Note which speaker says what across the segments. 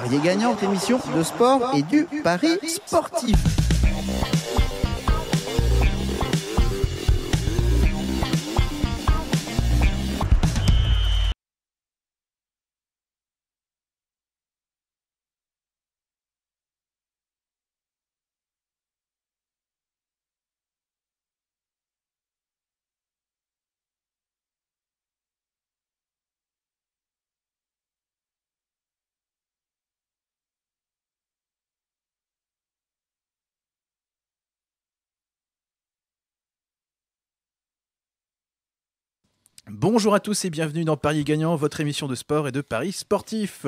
Speaker 1: pariez gagnant, émission de sport
Speaker 2: et du pari sportif. Bonjour à tous et bienvenue dans Paris Gagnant, votre émission de sport et de paris sportif.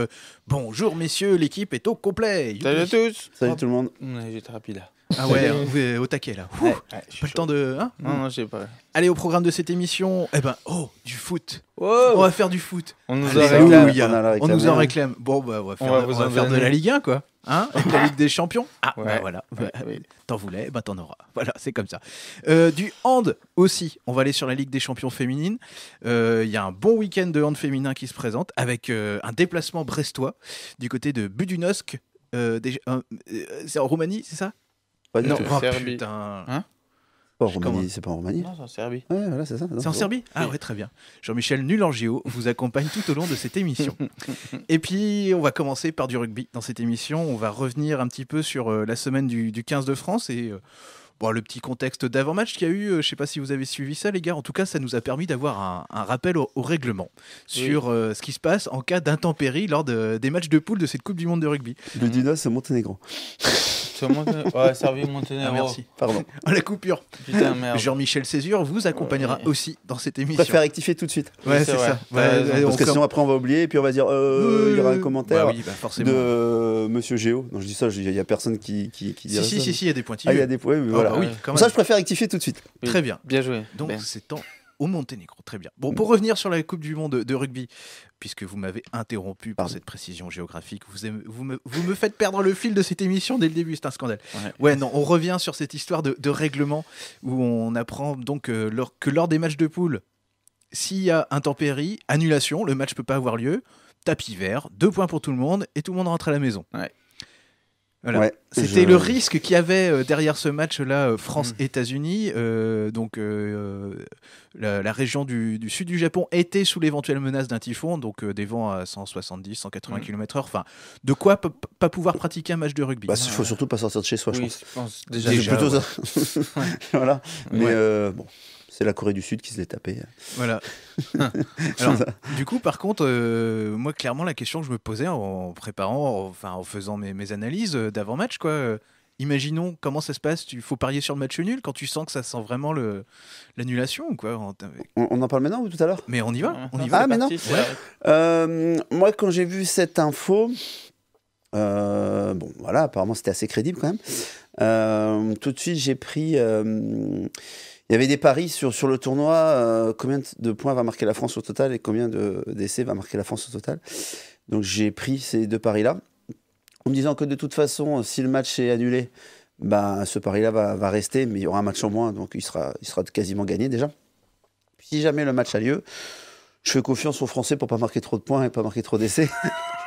Speaker 2: Bonjour messieurs, l'équipe est au complet. Salut à tous. Salut tout le monde. J'étais rapide là.
Speaker 3: Ah ouais, êtes au taquet là.
Speaker 2: pas le temps de. Hein non, non, j'ai pas. Allez, au programme de cette émission, eh ben, oh, du foot. On va faire du foot. On nous en réclame. On, nous en réclame. Bon, bah, on va faire de la Ligue 1, quoi. Hein, la Ligue des Champions. Ah, bah voilà. Ah t'en voulais, bah t'en auras. Voilà, c'est comme ça. Euh, du hand aussi, on va aller sur la Ligue des Champions féminine. Il euh, y a un bon week-end de hand féminin qui se présente avec euh, un déplacement brestois du côté de Budunosk. c'est en Roumanie, c'est ça Non, oh, putain. Hein c'est pas en Roumanie. Non, c'est en Serbie. c'est en Serbie Ah ouais, très bien. Jean-Michel Nulangio vous accompagne tout au long de cette émission. Et puis, on va commencer par du rugby dans cette émission. On va revenir un petit peu sur euh, la semaine du, 15 de France et euh, le petit contexte d'avant-match qu'il y a eu. Euh, je ne sais pas si vous avez suivi ça, les gars. En tout cas, ça nous a permis d'avoir un, rappel au, règlement sur ce qui se passe en cas d'intempérie lors des matchs de poule de cette Coupe du Monde de rugby. Le Dinos c'est Monténégro. C'est Ah, oh. merci. Pardon. la coupure. Putain, merde. Jean-Michel Césure vous accompagnera aussi dans cette émission. Je préfère rectifier tout de suite. Ouais, c'est ça. parce que sinon après
Speaker 1: on va oublier et puis on va dire euh, il y aura un commentaire bah bah, de euh, Monsieur Géo. Non, je dis ça, il n'y a personne qui qui, qui si, si, Si si il y a des pointillés. Ah, il y a des points. Ah, voilà. Bah oui, ça je
Speaker 2: préfère rectifier tout de suite. Très bien. Bien joué. Donc c'est temps au Monténégro. Très bien. Bon, mm. pour revenir sur la Coupe du Monde de, rugby, puisque vous m'avez interrompu par cette précision géographique, vous, vous, me, faites perdre le fil de cette émission dès le début, c'est un scandale. Ouais. non, on revient sur cette histoire de, règlement où on apprend donc euh, que lors des matchs de poule, s'il y a intempéries, annulation, le match peut pas avoir lieu tapis vert, deux points pour tout le monde et tout le monde rentre à la maison. C'était le risque qu'il y avait euh, derrière ce match-là, euh, France-États-Unis. Mm. Euh, donc, la, région du, sud du Japon était sous l'éventuelle menace d'un typhon, donc des vents à 170, 180 km/h. Enfin, de quoi pas pouvoir pratiquer un match de rugby. Bah, il ne faut surtout pas sortir de chez soi, je
Speaker 3: pense. déjà, plutôt
Speaker 2: ça. voilà.
Speaker 3: Mais
Speaker 1: bon c'est la Corée du Sud qui se l'est tapé.
Speaker 2: Voilà. du coup, par contre, euh, moi, clairement, la question que je me posais en préparant, enfin, en faisant mes, mes analyses euh, d'avant-match, quoi. Euh, imaginons comment ça se passe. Tu faut parier sur le match nul quand tu sens que ça sent vraiment le l'annulation quoi. On, en parle maintenant ou tout à l'heure Mais on y va. On y ah, va.
Speaker 1: Ah moi, quand j'ai vu cette info, bon, voilà, apparemment c'était assez crédible quand même. tout de suite, j'ai pris. Il y avait des paris sur, sur le tournoi, euh, combien de points va marquer la France au total et combien d'essais va marquer la France au total. Donc j'ai pris ces deux paris-là, en me disant que de toute façon, si le match est annulé, bah, ce pari-là va, rester, mais il y aura un match en moins, donc il sera, il sera quasiment gagné déjà. Si jamais le match a lieu, je fais confiance aux Français pour pas marquer trop de points et pas marquer trop d'essais.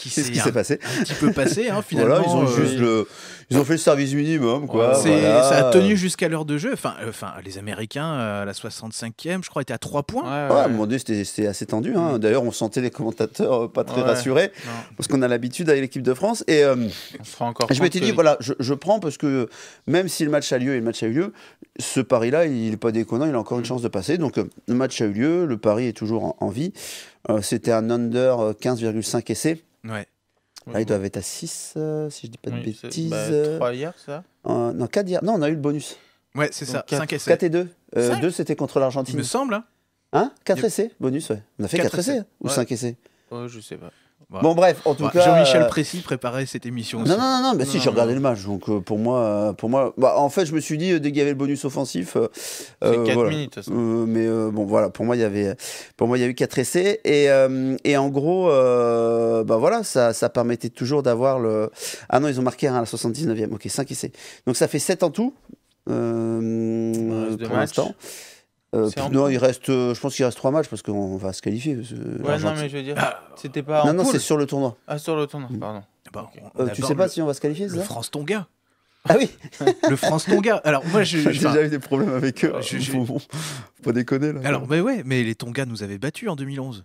Speaker 1: C'est ce qui s'est passé. Un petit passer, hein, finalement. ils ont euh, juste le, ils ont fait le service minimum, quoi. Ça a tenu
Speaker 2: jusqu'à l'heure de jeu. Enfin, euh, enfin, les Américains, euh, à la 65e, je crois, étaient à 3 points.
Speaker 1: Ouais, mon Dieu, c'était assez tendu. Hein. D'ailleurs, on sentait les commentateurs pas très rassurés, parce qu'on a l'habitude avec l'équipe de France. Et on
Speaker 3: se encore je m'étais dit,
Speaker 1: voilà, je, prends parce que même si le match a lieu et le match a lieu, ce pari-là, il n'est pas déconnant, il a encore une mm. chance de passer. Donc, le match a eu lieu, le pari est toujours en vie. Euh, c'était un under 15,5 euh, essais. Ouais. Là, ils doivent être à 6, euh, si je dis pas de bêtises. 3 bah, hier, ça euh, Non, 4 hier. Non, on a eu le bonus. Ouais, c'est ça. 4, 5 essais. 4 et 2. Euh, 2, c'était contre l'Argentine. Il me semble. Hein, hein 4 essais, bonus, ouais. On a fait 4, essais, ou 5 essais
Speaker 2: Ouais, je sais pas. Bon, bref, en tout cas. Jean-Michel euh, Précy préparait cette émission. Aussi. Non,
Speaker 3: non, non, non, si, j'ai regardé
Speaker 1: le match. Donc, euh, pour moi, euh, pour moi bah, en fait, je me suis dit, dès qu'il y avait le bonus offensif. c'est 4 minutes. mais bon, voilà, pour moi, il y avait pour moi, y a eu 4 essais. Et, en gros, bah, voilà, ça, ça permettait toujours d'avoir le. Ah non, ils ont marqué un à la 79e. Ok, 5 essais. Donc, ça fait 7 en tout. pour l'instant. Euh, non, il reste, euh, je pense qu'il reste trois matchs parce qu'on va se qualifier. Euh, ouais, non, mais je veux dire, ah. c'était pas. Non, en non, c'est sur le tournoi.
Speaker 3: Ah, sur le tournoi, mm. pardon. Eh ben, tu sais pas si on
Speaker 1: va
Speaker 2: se qualifier, Le France-Tonga. Ah oui Le France-Tonga. Alors, moi, j'ai déjà eu des problèmes avec eux. Ah, faut, pas déconner, là. Alors, mais ouais, mais les Tonga nous avaient battus en 2011.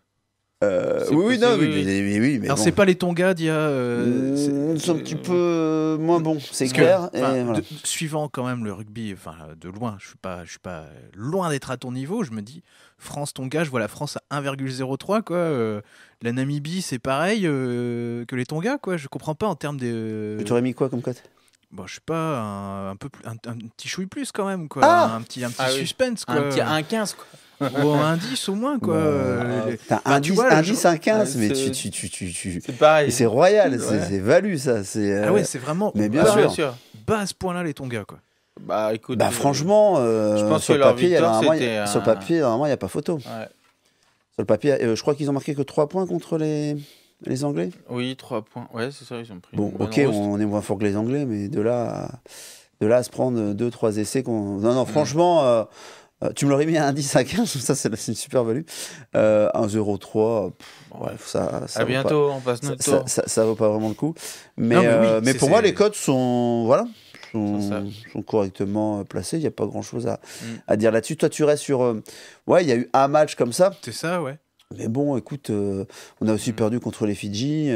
Speaker 2: Euh, oui, oui, non, oui, Mais, Alors, c'est pas les Tonga d'il y a. Euh, euh, c'est, un petit peu moins bon, c'est clair. suivant quand même le rugby, enfin, de loin, je suis pas, je suis pas loin d'être à ton niveau. Je me dis, France-Tonga, je vois la France à 1,03, quoi. la Namibie, c'est pareil que les Tonga, quoi. Je comprends pas en termes de… Tu aurais mis quoi comme cote bon, je sais pas, un, peu un, petit chouille plus quand même, quoi. Ah un, petit, un petit ah suspense, Un petit 1,15, quoi. Un 10
Speaker 1: au moins, quoi. Euh, euh, t'as un 10, un 15, mais tu,
Speaker 3: tu, tu, tu,
Speaker 2: C'est C'est royal, c'est
Speaker 1: valu ça. Ah ouais, c'est vraiment. Mais bien sûr.
Speaker 2: Bas à ce point-là, les Tonga, quoi. Bah écoute. Bah euh, franchement, sur, le papier, normalement,
Speaker 1: il n'y a pas photo. Sur le papier, je crois qu'ils ont marqué que 3 points contre les, les Anglais.
Speaker 3: Oui, 3 points. Ouais, c'est ça, ils ont pris. Bon, ok,
Speaker 1: on, est moins fort que les Anglais, mais de là à, de là se prendre 2-3 essais. Non, non, mm. franchement. Euh, tu me l'aurais mis à 1, 10, à 15, ça c'est une super value. Euh, 1,03, ouais, ça, ça. bientôt, ça, vaut pas vraiment le coup. Mais, mais, euh, pour moi, les codes sont. Voilà. Sont, correctement euh, placés. Il n'y a pas grand chose mm. à, dire là-dessus. Toi, tu restes sur. ouais, il y a eu un match comme ça. C'est ça, ouais. Mais bon, écoute, on a aussi mm. perdu contre les Fidji.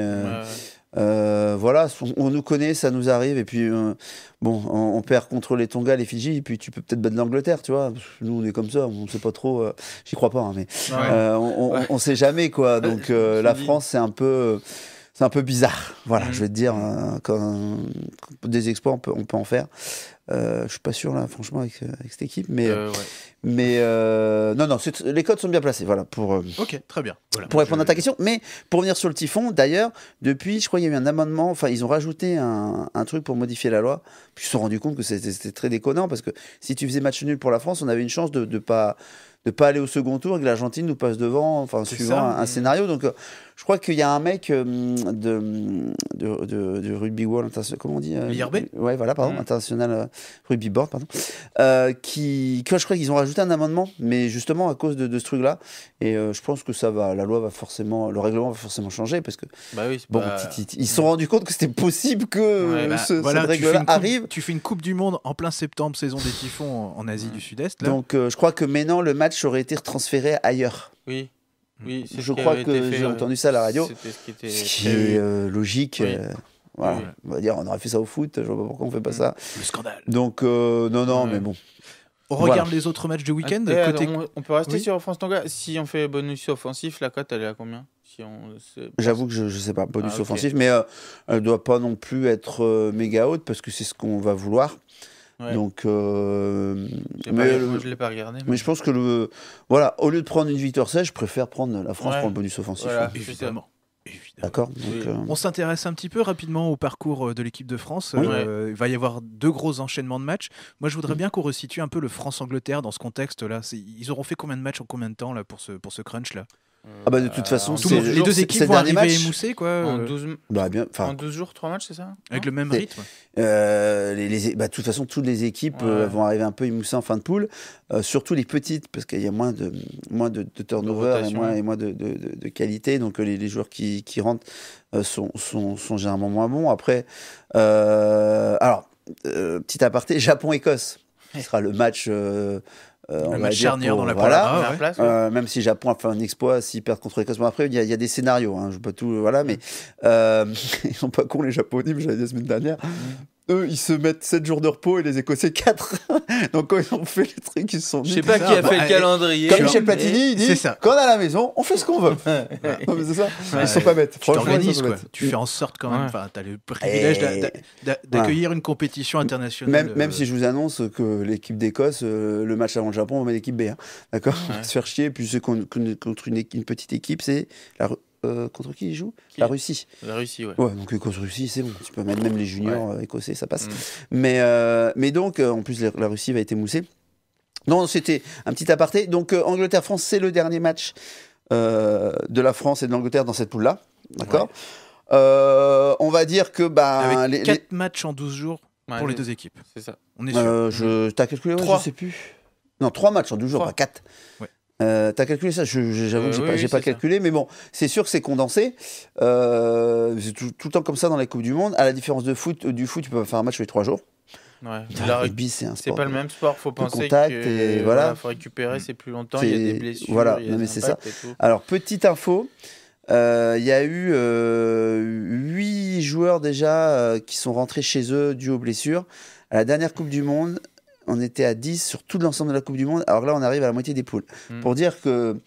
Speaker 1: Euh, voilà, on, nous connaît, ça nous arrive, et puis euh, bon, on, perd contre les Tonga, les Fidji, et puis tu peux peut-être battre l'Angleterre, tu vois. Nous, on est comme ça, on sait pas trop, euh, j'y crois pas, hein, mais on, sait jamais quoi. Donc la France, c'est un peu. C'est un peu bizarre, voilà, mm. je vais te dire, des exploits, on peut en faire. Euh, je suis pas sûr là, franchement, avec, euh, cette équipe, mais euh, euh, mais non, non, les codes sont bien placés, voilà. Pour ok, très bien. pour répondre à ta question, mais pour revenir sur le typhon, d'ailleurs, depuis, je crois, qu'il y a eu un amendement. Enfin, ils ont rajouté un, truc pour modifier la loi. Puis ils se sont rendus compte que c'était très déconnant parce que si tu faisais match nul pour la France, on avait une chance de ne pas de pas aller au second tour et que l'Argentine nous passe devant, enfin suivant un, un, scénario. Donc je crois qu'il y a un mec euh, de, de, rugby world, comment on dit euh, Ouais, voilà, pardon, international euh, rugby board, pardon. qui, je crois qu'ils ont rajouté un amendement, mais justement à cause de, ce truc-là. Et je pense que ça va, la loi va forcément, le règlement va forcément changer parce que. Bah oui, bon, ils se sont rendus compte que c'était possible que bah, ce, cette arrive.
Speaker 2: Tu fais une Coupe du Monde en plein septembre, saison des typhons en, Asie du Sud-Est. Donc
Speaker 1: je crois que maintenant le match aurait été transféré ailleurs.
Speaker 3: Oui.
Speaker 2: Mm. Oui, je crois
Speaker 3: que j'ai euh, entendu ça à la radio. Ce qui, est euh,
Speaker 1: logique. Euh, on va dire, on aurait fait ça au foot. Je vois pas pourquoi on fait pas mm. ça. Le scandale. Donc non, non, mm. mais bon. On regarde les
Speaker 2: autres matchs du week-end. Eh, on, peut rester
Speaker 3: sur France Tonga. Si on fait bonus offensif, la cote elle est à combien si J'avoue
Speaker 1: que je ne sais pas, bonus ah, offensif, mais elle ne doit pas non plus être méga haute parce que c'est ce qu'on va vouloir. Donc, euh, mais, je l'ai pas regardé. Mais... je pense que le, voilà, au lieu de prendre une victoire sèche, je préfère prendre la France pour le bonus offensif.
Speaker 2: évidemment. D'accord. Euh, On s'intéresse un petit peu rapidement au parcours euh, de l'équipe de France. Euh, il va y avoir deux gros enchaînements de matchs. Moi, je voudrais mm. bien qu'on resitue un peu le France-Angleterre dans ce contexte-là. Ils auront fait combien de matchs en combien de temps là, pour, ce, pour ce crunch-là ah bah, de toute euh, façon, les deux équipes vont arriver émoussées quoi.
Speaker 3: En 12, euh bah, en 12 jours, 3 matchs, c'est ça Avec le même rythme.
Speaker 1: Euh, les, bah, de toute façon, toutes les équipes vont arriver un peu émoussées en fin de poule, surtout les petites parce qu'il y a moins de moins de, turnover et moins, de, de, qualité, donc les, joueurs qui, qui rentrent sont, sont, généralement moins bons. Après, alors petit aparté, Japon Écosse. Ce sera le match euh, on match charnière dans la voilà, place, euh, ouais. Même si Japon a fait un exploit, s'ils perdent contre les classements après, il y, a des scénarios. Hein, je pas tout, euh, voilà, mais mm. euh, ils sont pas cons les Japonais, mais j'avais dit la semaine dernière. Mm eux, ils se mettent 7 jours de repos et les Écossais 4. Donc quand ils ont fait les trucs,
Speaker 3: ils
Speaker 2: se sont dit. Je sais pas qui a bah, fait le eh, calendrier. Comme Michel Platini, il dit quand on la maison, on fait ce qu'on veut. Ils ne sont pas bêtes. Tu t'organises, Tu fais en sorte quand même. Enfin, tu as le privilège d'accueillir une compétition internationale. Même, même euh, si je
Speaker 1: vous annonce que l'équipe d'Écosse, euh, le match avant le Japon, on met l'équipe B. Hein. D'accord Se faire chier, puis est contre une, une petite équipe, c'est la euh, contre qui ils jouent La Russie. La Russie, ouais. Ouais, donc euh, contre Russie, c'est bon. Tu peux mettre même les juniors euh, écossais, ça passe. Mm. Mais, mais donc, en plus, la, Russie va être émoussée. Non, c'était un petit aparté. Donc, Angleterre-France, c'est le dernier match de la France et de l'Angleterre dans cette poule-là. D'accord On va dire que. Bah, les, 4
Speaker 2: matchs en 12 jours pour les deux équipes.
Speaker 3: C'est ça.
Speaker 1: On est sûr. je, t'as calculé, ouais, je sais plus. Non, trois matchs en 12 jours, pas 4. Ouais. Euh, t'as calculé ça J'avoue que j'ai n'ai euh, pas, calculé, mais bon, c'est sûr que c'est condensé. Euh, c'est tout, le temps comme ça dans les Coupes du Monde. À la différence de foot, du foot, tu peux faire un match tous les trois jours. Ah, le rugby, c'est un sport. C'est pas le même sport, faut penser contact que, voilà. faut récupérer, c'est plus longtemps, il y a des blessures. Voilà, mais c'est ça. Alors, petite info, il y a eu huit joueurs déjà qui sont rentrés chez eux dû aux blessures. À la dernière Coupe du Monde, on était à 10 sur tout l'ensemble de la Coupe du Monde. Alors là, on arrive à la moitié des poules. Hmm. Pour dire que.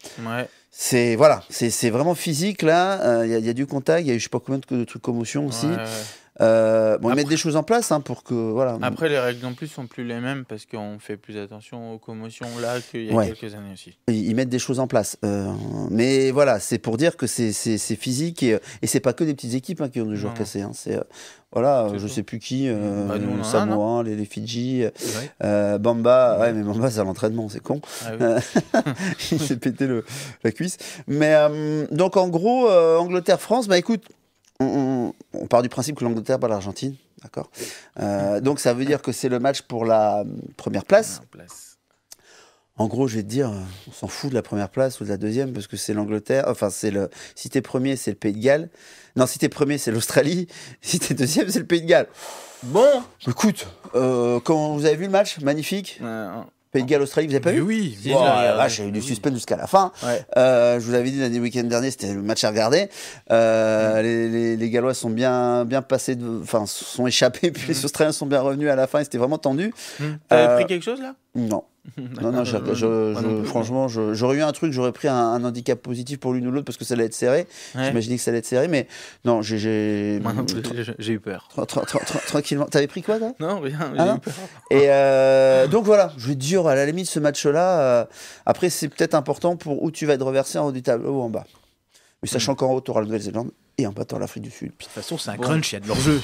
Speaker 1: C'est voilà, c'est vraiment physique là. Euh, il y, a du contact, il y a eu je sais pas combien de, de trucs commotion aussi. Euh, bon, ils mettent des choses en place hein, pour que. Voilà. Après,
Speaker 3: les règles en plus sont plus les mêmes parce qu'on fait plus attention aux commotions là qu'il y a quelques années aussi.
Speaker 1: Ils, mettent des choses en place. Euh, mais voilà, c'est pour dire que c'est physique et, et c'est pas que des petites équipes hein, qui ont des joueurs cassé cassés. Hein. c'est. Euh, voilà, je sais plus qui, euh, bah, Samoa, les, Fidji, Bamba, ouais. mais Bamba c'est à l'entraînement, c'est con. Ah Il s'est pété le, la cuisse. Mais donc en gros, Angleterre-France, bah écoute, on, part du principe que l'Angleterre bat l'Argentine, d'accord euh, Donc ça veut dire que c'est le match pour la euh, première place. En gros, je vais te dire, euh, on s'en fout de la première place ou de la deuxième parce que c'est l'Angleterre. Enfin, c'est le. Si t'es premier, c'est le Pays de Galles. Non, si t'es premier, c'est l'Australie. Si t'es deuxième, c'est le Pays de Galles. Bon. Écoute, quand vous avez vu le match, magnifique. Pays de Galles, Australie, vous avez pas vu Oui, j'ai eu du suspense jusqu'à la fin. Euh, je vous avais dit l'année week-end dernier, c'était le match à regarder. Euh, mm. les, Gallois sont bien, bien passés, enfin, sont échappés, puis mm. les Australiens sont bien revenus à la fin c'était vraiment tendu. Mmh. pris quelque chose là Non. non, non, franchement, j'aurais eu un truc, j'aurais pris un, handicap positif pour l'une ou l'autre parce que ça allait être serré. J'imaginais que ça allait être serré, mais non, j'ai. J'ai eu peur. tranquillement. T'avais pris quoi, toi Non, rien. Hein et euh, donc voilà, je vais dire, à la limite, ce match-là, euh, après, c'est peut-être important pour où tu vas être reversé en haut du tableau ou en bas. Mais sachant hmm. qu'en haut, tu auras la Nouvelle-Zélande et en bas, tu l'Afrique du Sud. De toute
Speaker 2: façon, c'est un crunch, il y a de l'enjeu. jeu.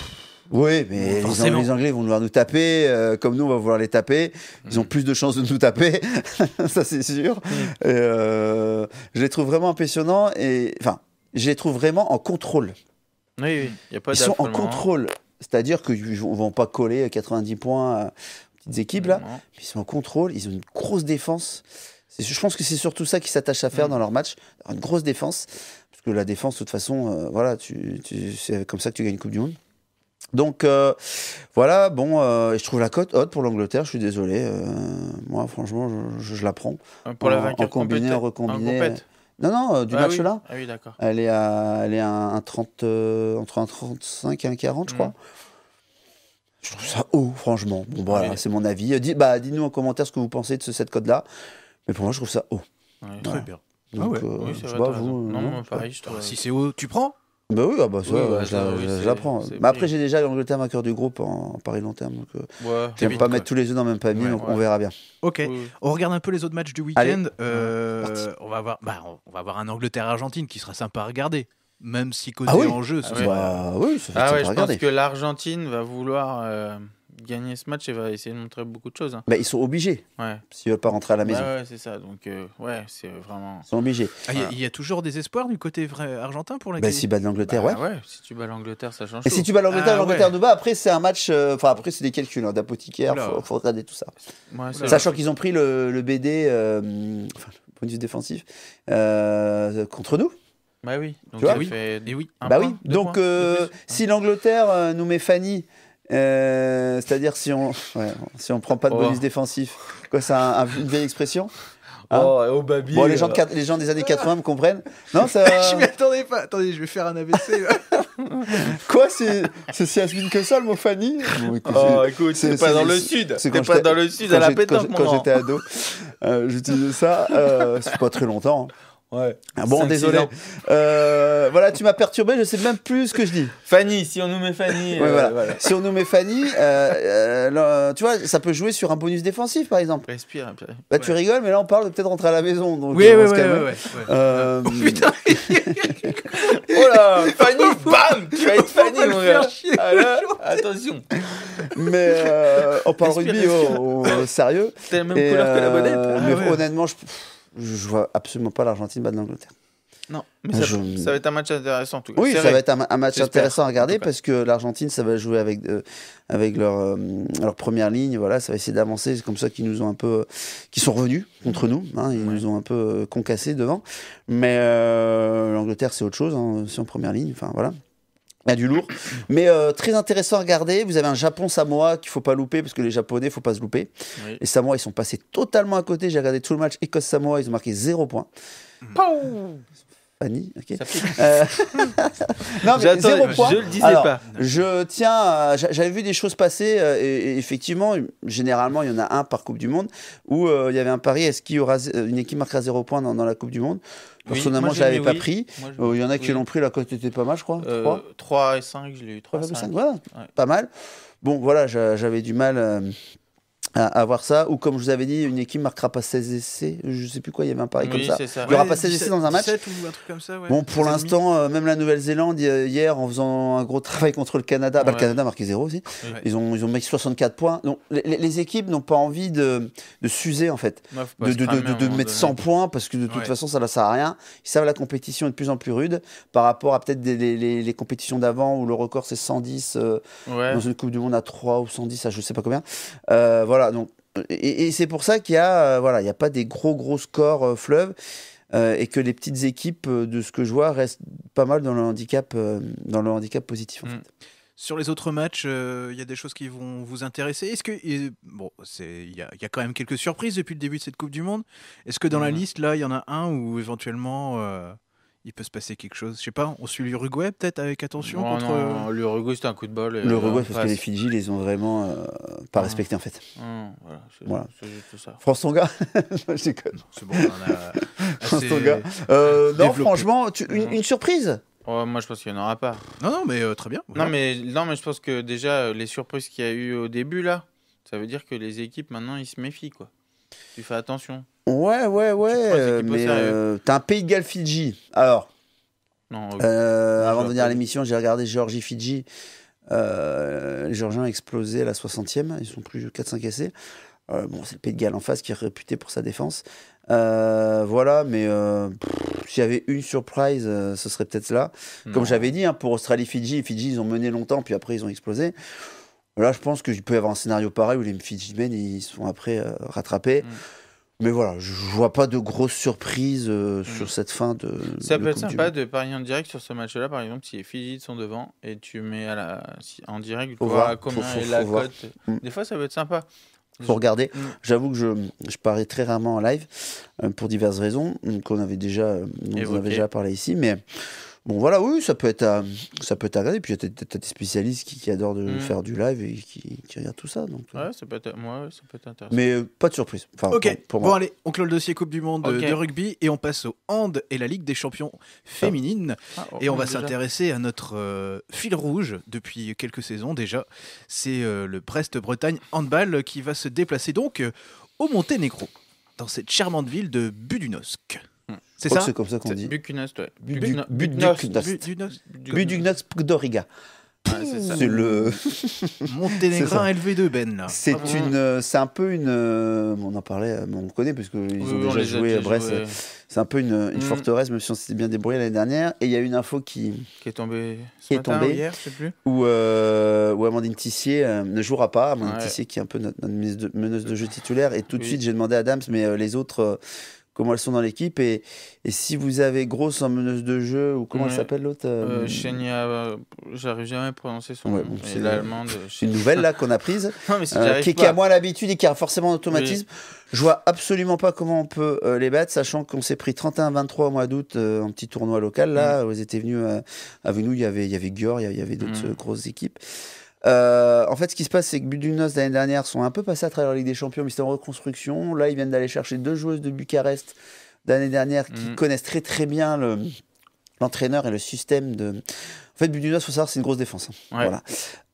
Speaker 2: Oui,
Speaker 1: mais les Anglais, vont vouloir nous taper, euh, comme nous, on va vouloir les taper. Ils ont mm. plus de chances de nous taper, ça c'est sûr. Mm. Euh, je les trouve vraiment impressionnants et, enfin, je les trouve vraiment en contrôle.
Speaker 3: Oui, oui. Y a pas Ils sont en contrôle.
Speaker 1: C'est-à-dire qu'ils ne vont pas coller 90 points aux petites mm, équipes, là. Ils sont en contrôle, ils ont une grosse défense. Je pense que c'est surtout ça qu'ils s'attachent à faire dans leur match, une grosse défense. Parce que la défense, de toute façon, euh, voilà, c'est comme ça que tu gagnes une Coupe du Monde. Donc euh, voilà, bon, euh, je trouve la cote haute pour l'Angleterre, je suis désolé. Euh, moi, franchement, je, la prends. Pour la vainqueur en combiné, en recombiné. non, non, du ah match là. Ah oui, d'accord. Elle est elle est un 30, entre un 35 et un 40, je crois. Mmh. Je trouve ça haut, franchement. Bon, voilà, c'est mon avis. Dis, bah, dites-nous en commentaire ce que vous pensez de cette cote là Mais pour moi, je trouve ça haut. Très bien. Donc, ah vous, non,
Speaker 2: Si c'est haut, tu prends ben oui, ah bah ça, je, Mais après, j'ai
Speaker 1: déjà l'Angleterre vainqueur du groupe en, Paris long terme. Donc, ne euh, pas mettre tous les œufs dans le même panier, on verra bien.
Speaker 2: Ok, on regarde un peu les autres matchs du week-end. Euh, on, va avoir, bah, on va avoir un Angleterre-Argentine qui sera sympa à regarder. Même si côté ah en jeu, ça ah, bah oui, ça ah je pense que l'Argentine va
Speaker 3: vouloir euh, gagner ce match et va essayer de montrer beaucoup de choses. Hein.
Speaker 1: Bah, ils sont obligés. Ouais. S'ils ne veulent pas rentrer
Speaker 2: à la maison.
Speaker 3: ouais, c'est ça. Donc, euh, ouais, c'est vraiment. Ils sont obligés. Ah, il y, a
Speaker 2: toujours des espoirs du côté argentin pour la bah, Si bat l'Angleterre, bah, ouais.
Speaker 3: Si tu bats l'Angleterre, ça change. Et tout. si tu bats l'Angleterre, ah, l'Angleterre
Speaker 2: nous bat. Après, c'est un
Speaker 1: match. Euh, enfin, après, c'est des calculs hein, d'apothicaire. Il faut, regarder tout ça. Sachant qu'ils ont pris le, BD, euh, enfin, le point de vue défensif, contre nous. Bah oui. Donc, tu Fait... Et oui, bah oui. Donc, si l'Angleterre nous met Fanny euh, c'est-à-dire si on si on prend pas de oh. bonus défensif, quoi, c'est une vieille expression.
Speaker 2: Hein oh, oh euh. les, gens des années 80 me
Speaker 1: comprennent. Non, ça. je m'y
Speaker 2: attendais pas. Attendez, je vais faire un ABC.
Speaker 1: Quoi, c'est si Asmin que ça, le mot Fanny
Speaker 2: oh, c'est pas dans le sud. C'est pas dans le sud à la pétanque. Quand j'étais ado,
Speaker 1: euh, j'utilisais ça. Euh, c'est pas très longtemps. Hein. Ouais. Ah bon, désolé. Euh, voilà, tu m'as perturbé, je sais même plus ce que je dis. Fanny, si on nous met Fanny. ouais, euh, voilà. Voilà. Si on nous met Fanny, euh, euh tu vois, ça peut jouer sur un bonus défensif, par exemple. Respire, Bah, tu rigoles, mais là, on parle de peut-être rentrer à la maison. Donc oui, oui, oui. Euh, oh putain Oh là Fanny, bam Tu vas être Fanny, mon gars. Alors, ah attention. Mais on parle rugby Au, oh, oh, sérieux. T'as la même couleur que la bonnette. Ah mais honnêtement, je je vois absolument pas l'Argentine battre l'Angleterre. Non, mais ça, va être un match intéressant. En tout cas. Oui, ça va être un, match intéressant à regarder parce que l'Argentine, ça va jouer avec, euh, avec leur, euh, leur première ligne. Voilà, ça va essayer d'avancer. C'est comme ça qu'ils nous ont un peu, sont revenus contre nous. Hein, ils nous ont un peu euh, concassés devant. Mais l'Angleterre, c'est autre chose. Hein, c'est en première ligne. Enfin voilà. Il y a du lourd. Mais euh, très intéressant à regarder. Vous avez un Japon-Samoa qu'il faut pas louper, parce que les Japonais, faut pas se louper. Les Samoa, ils sont passés totalement à côté. J'ai regardé tout le match Écosse-Samoa, ils ont marqué zéro point. Fanny. ok. Euh... non, mais zéro point. Je le disais pas. Je tiens, euh, j'avais vu des choses passer euh, et, effectivement, généralement, il y en a un par Coupe du Monde où euh, il y avait un pari est-ce qu'il y aura une équipe marquera zéro point dans, dans la Coupe du Monde Personnellement, oui, je ne l'avais pas pris. il y en a qui oui. l'ont pris, la cote était pas mal, je crois.
Speaker 3: 3. et 5, je l'ai eu 3, et 5. 5 ouais.
Speaker 1: Pas mal. Bon, voilà, j'avais du mal à avoir ça, ou comme je vous avais dit, une équipe marquera pas 16 essais, je sais plus quoi, il y avait un pareil comme ça. Il n'y aura pas 16 essais dans un match. Bon, pour l'instant, euh, même la Nouvelle-Zélande, euh, hier, en faisant un gros travail contre le Canada, bah, le Canada a marqué 0 aussi, ils, ont, ils ont mis 64 points. Donc, les, équipes n'ont pas envie de, de s'user, en fait, de, de, de mettre 100 points, parce que de toute façon, ça ne sert à rien. Ils savent la compétition est de plus en plus rude par rapport à peut-être les, les, compétitions d'avant où le record c'est 110 euh, dans une Coupe du Monde à 3 ou 110, à je sais pas combien. voilà voilà, donc, et, c'est pour ça qu'il n'y a, euh, voilà, il a pas des gros, gros scores euh, fleuves. Euh, et que les petites équipes, de ce que je vois, restent pas mal dans le handicap, dans le handicap positif.
Speaker 2: Mm. Sur les autres matchs, il y a des choses qui vont vous intéresser. Est-ce que bon, c'est, il y, a quand même quelques surprises depuis le début de cette Coupe du Monde. Est-ce que dans la mm. liste là, il y en a un où éventuellement il peut se passer quelque chose. Je sais pas, on suit l'Uruguay peut-être avec attention non, contre. Non, l'Uruguay c'était un coup de bol. L'Uruguay euh, parce que les
Speaker 1: Fidji les ont vraiment euh, pas respectés en fait. voilà, c'est ça. France Tonga,
Speaker 3: C'est bon, France Tonga. Euh, non, franchement,
Speaker 1: mhm. une, surprise.
Speaker 3: moi, je pense qu'il n'y en aura pas. Non, non, mais très bien. Non, mais, non, mais je pense que déjà, les surprises qu'il y a eu au début, là, ça veut dire que les équipes, maintenant, ils se méfient, quoi. Tu fais attention.
Speaker 1: Ouais, ouais, ouais. Euh, mais euh, un pays de Galles Fidji. Alors, non, euh, euh, avant de venir à l'émission, j'ai regardé georgie Fidji. les Georgiens ont explosé à la 60e. Ils sont plus 4-5 essais. bon, c'est le pays de Galles en face qui est réputé pour sa défense. voilà, mais s'il y avait une surprise, ce serait peut-être là. Comme j'avais dit, hein, pour Australie-Fidji, Fidji, ils ont mené longtemps, puis après, ils ont explosé. Là, je pense qu'il peut y avoir un scénario pareil où les Fidjimen, ils sont après euh, rattrapés. Mm. Mais voilà, je vois pas de grosses surprises euh, mm. sur cette fin de. Ça peut être sympa
Speaker 3: de parier en direct sur ce match-là, par exemple, si les Fidji sont devant et tu mets à la... en direct, tu vois combien est la cote. Mm. Des fois, ça peut être sympa. Pour
Speaker 1: regarder. J'avoue que je, je parie très rarement en live euh, pour diverses raisons qu'on avait déjà, on avait déjà parlé ici, mais Bon, voilà, oui, ça peut être agréable, euh, ça peut Puis il y a des spécialistes qui, adorent de mm. faire du live
Speaker 2: et qui, qui regardent tout ça. Donc, euh. ouais, ça peut être, ça peut intéressant. Mais euh, pas de surprise. Enfin, ok, pour, bon, allez, on clôt le dossier Coupe du Monde de rugby et on passe au Hand et la Ligue des Champions féminines. Ah. Ah, oh, et on va s'intéresser à notre fil rouge depuis quelques saisons déjà. C'est le Brest-Bretagne Handball qui va se déplacer donc au Monténégro, dans cette charmante ville de Budunosk. C'est ça C'est comme ça qu'on dit. Bucnast, ouais. Bucnast. Pgdoriga. C'est le Monténégrin LV2 Ben là. Ah
Speaker 1: euh, c'est un peu une, euh, on en parlait, euh, on connaît parce qu'ils ont déjà joué à Brest. C'est un peu une, mm. forteresse, même si on s'était bien débrouillé l'année dernière. Et il y a une info qui qui est tombée, qui est hier, je sais plus. Où, Amandine Tissier ne jouera pas. Amandine Tissier qui est un peu notre, meneuse de jeu titulaire. Et tout de suite j'ai demandé à Adams, mais les autres comment elles sont dans l'équipe. Et, et, si vous avez Grosse en de jeu, ou comment elle s'appelle l'autre euh, Chenia,
Speaker 3: euh, euh, j'arrive jamais à prononcer son ouais, nom. Euh, c'est Une nouvelle là qu'on a prise, qui, qui, à moi
Speaker 1: l'habitude et qui a forcément un automatisme. Je vois absolument pas comment on peut les battre, sachant qu'on s'est pris 31-23 au mois d'août en petit tournoi local. Là, où ils étaient venus avec nous. Il y avait, il y avait Gior, il y avait d'autres mm. grosses équipes. Euh, en fait, ce qui se passe, c'est que Budunos, l'année dernière, sont un peu passés à travers la Ligue des Champions, mais c'était en reconstruction. Là, ils viennent d'aller chercher deux joueuses de Bucarest l'année dernière qui mm. connaissent très très bien l'entraîneur et le système de. En fait, Budunos, faut savoir, c'est une grosse défense. Hein. Voilà.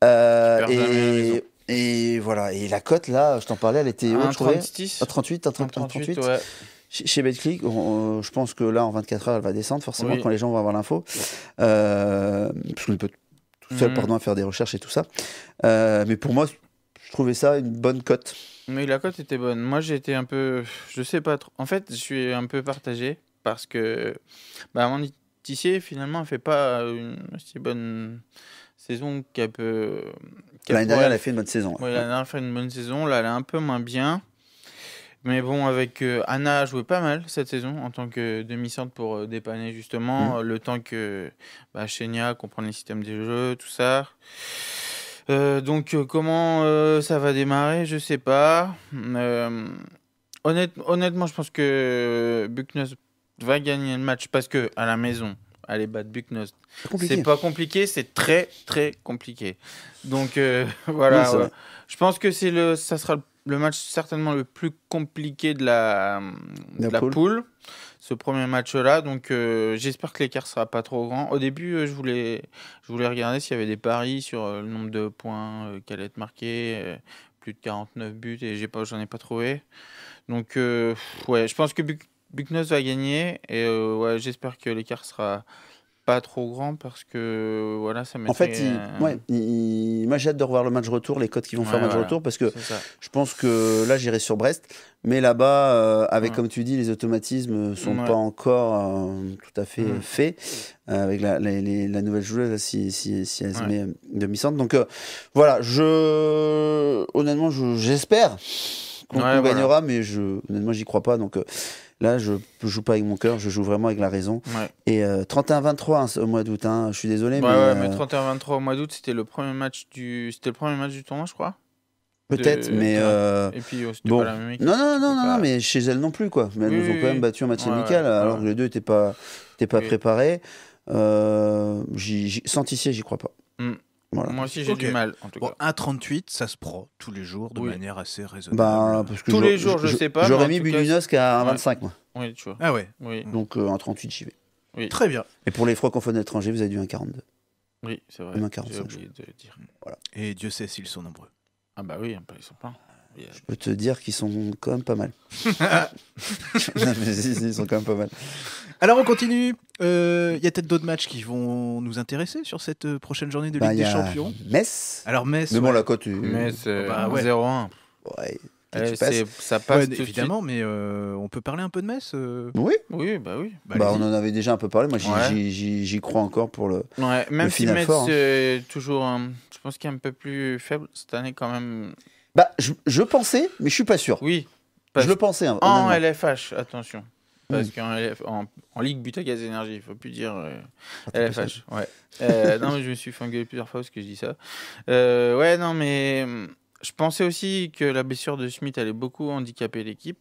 Speaker 1: Euh, et, voilà. Et la cote, là, je t'en parlais, elle était haute, 38, 38, 38. Chez Betclic. je pense que là, en 24 heures, elle va descendre, forcément, quand les gens vont avoir l'info. Euh, seul, mm. pardon, à faire des recherches et tout ça. Euh, mais pour moi, je trouvais ça une bonne cote.
Speaker 3: Mais la cote était bonne. Moi, j'étais un peu. Je sais pas trop. En fait, je suis un peu partagé parce que. Bah, mon tissier finalement, fait pas une si bonne saison qu'elle peut. Qu l'année dernière, elle a fait une bonne saison. Oui, l'année dernière, elle a fait une bonne saison. Là, elle est un peu moins bien. Mais bon, avec euh, Anna a joué pas mal cette saison en tant que demi-centre pour euh, dépanner justement mm. euh, le temps que bah, comprend comprenne les systèmes des jeux, tout ça. donc comment ça va démarrer, je sais pas. honnêtement, je pense que Bucknos va gagner le match parce que à la maison, aller battre ce c'est pas compliqué, c'est très très compliqué. Donc voilà, je pense que c'est le, ça sera le le match certainement le plus compliqué de la, poule. ce premier match-là. Donc euh, j'espère que l'écart sera pas trop grand. Au début, euh, je, voulais, je voulais regarder s'il y avait des paris sur euh, le nombre de points qu'elle allait être marquée, plus de 49 buts, et j'ai pas, j'en ai pas trouvé. Donc ouais, je pense que Bucnos va gagner, et ouais, j'espère que l'écart sera pas trop grand parce que voilà, ça En fait, il, fait,
Speaker 1: ouais, moi j'ai hâte de revoir le match retour, les codes qui vont faire faire match retour parce que je pense que là j'irai sur Brest, mais là-bas, euh, avec comme tu dis, les automatismes sont pas encore euh, tout à fait mm. faits euh, avec la, les, la, nouvelle joueuse si, si, si, elle se met demi-centre. Donc voilà, je honnêtement, j'espère qu'on gagnera, mais je honnêtement j'y crois pas donc. Là, je joue pas avec mon cœur, je joue vraiment avec la raison. Et euh, 31-23 hein, au mois d'août, hein, je suis désolé. Ouais, mais, mais
Speaker 3: 31-23 euh, au mois d'août, c'était le premier match du, c'était le premier match du tournoi, je crois. Peut-être, mais. Euh, et puis, oh, bon. Non, non, non, non,
Speaker 1: mais chez elles non plus, quoi. Mais elles nous ont quand même battu en match amical, alors que les deux n'étaient pas, pas préparés. Euh, j j'y crois pas. Mm. Moi aussi, j'ai du
Speaker 2: mal. En tout cas. Bon, 1,38, ça se prend tous les jours de manière assez raisonnable. Bah, tous les jours, je, sais pas. J'aurais mis à à 1,25, moi. Oui, tu vois. Ah ouais.
Speaker 1: Donc, 1,38, euh, j'y vais. Oui. Très bien. Et pour les qu'on en étranger vous avez du 1,42. Oui, c'est vrai. 1,45.
Speaker 2: Et Dieu sait s'ils sont nombreux. Ah bah oui, ils sont pas. Je
Speaker 1: peux te dire qu'ils sont quand même pas mal. ils sont quand même pas mal.
Speaker 2: Alors on continue. Il euh, y a peut-être d'autres matchs qui vont nous intéresser sur cette euh, prochaine journée de bah, Ligue des Champions. Metz. Alors Metz. Mais bon, la cote. Euh, Metz euh, 0-1. Ah, bah, ça passe évidemment, mais on peut parler un peu de Metz. Oui, oui, bah oui. Bah, on
Speaker 1: en avait déjà un peu parlé. Moi, j'y crois encore pour le. même si Metz hein.
Speaker 3: est toujours, je pense qu'il est un peu plus faible cette année quand même. Bah, je, je, pensais, mais je suis pas sûr. Oui. Je le pensais. Hein, en LFH, attention. Parce qu'en en, Ligue Buta Gaz Énergie, il faut plus dire LFH. Euh, ah, ouais. Euh, non, mais je me suis fait plusieurs fois parce que je dis ça. Euh, ouais, non, mais je pensais aussi que la blessure de smith allait beaucoup handicaper l'équipe.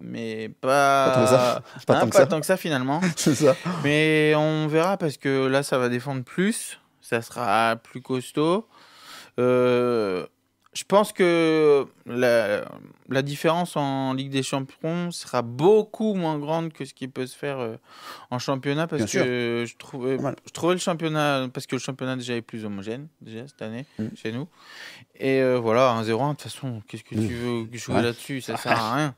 Speaker 3: Mais pas, pas, tant, ça. pas, que ça. tant, que ça. finalement. C'est ça. Mais on verra parce que là, ça va défendre plus. Ça sera plus costaud. Euh, je pense que la, différence en Ligue des Champions sera beaucoup moins grande que ce qui peut se faire euh, en championnat parce que je trouvais, je trouvais le championnat parce que le championnat déjà est plus homogène déjà cette année mm. chez nous et euh, voilà 1-0 de toute façon qu'est-ce que mm. tu veux jouer là-dessus ça ah. sert à rien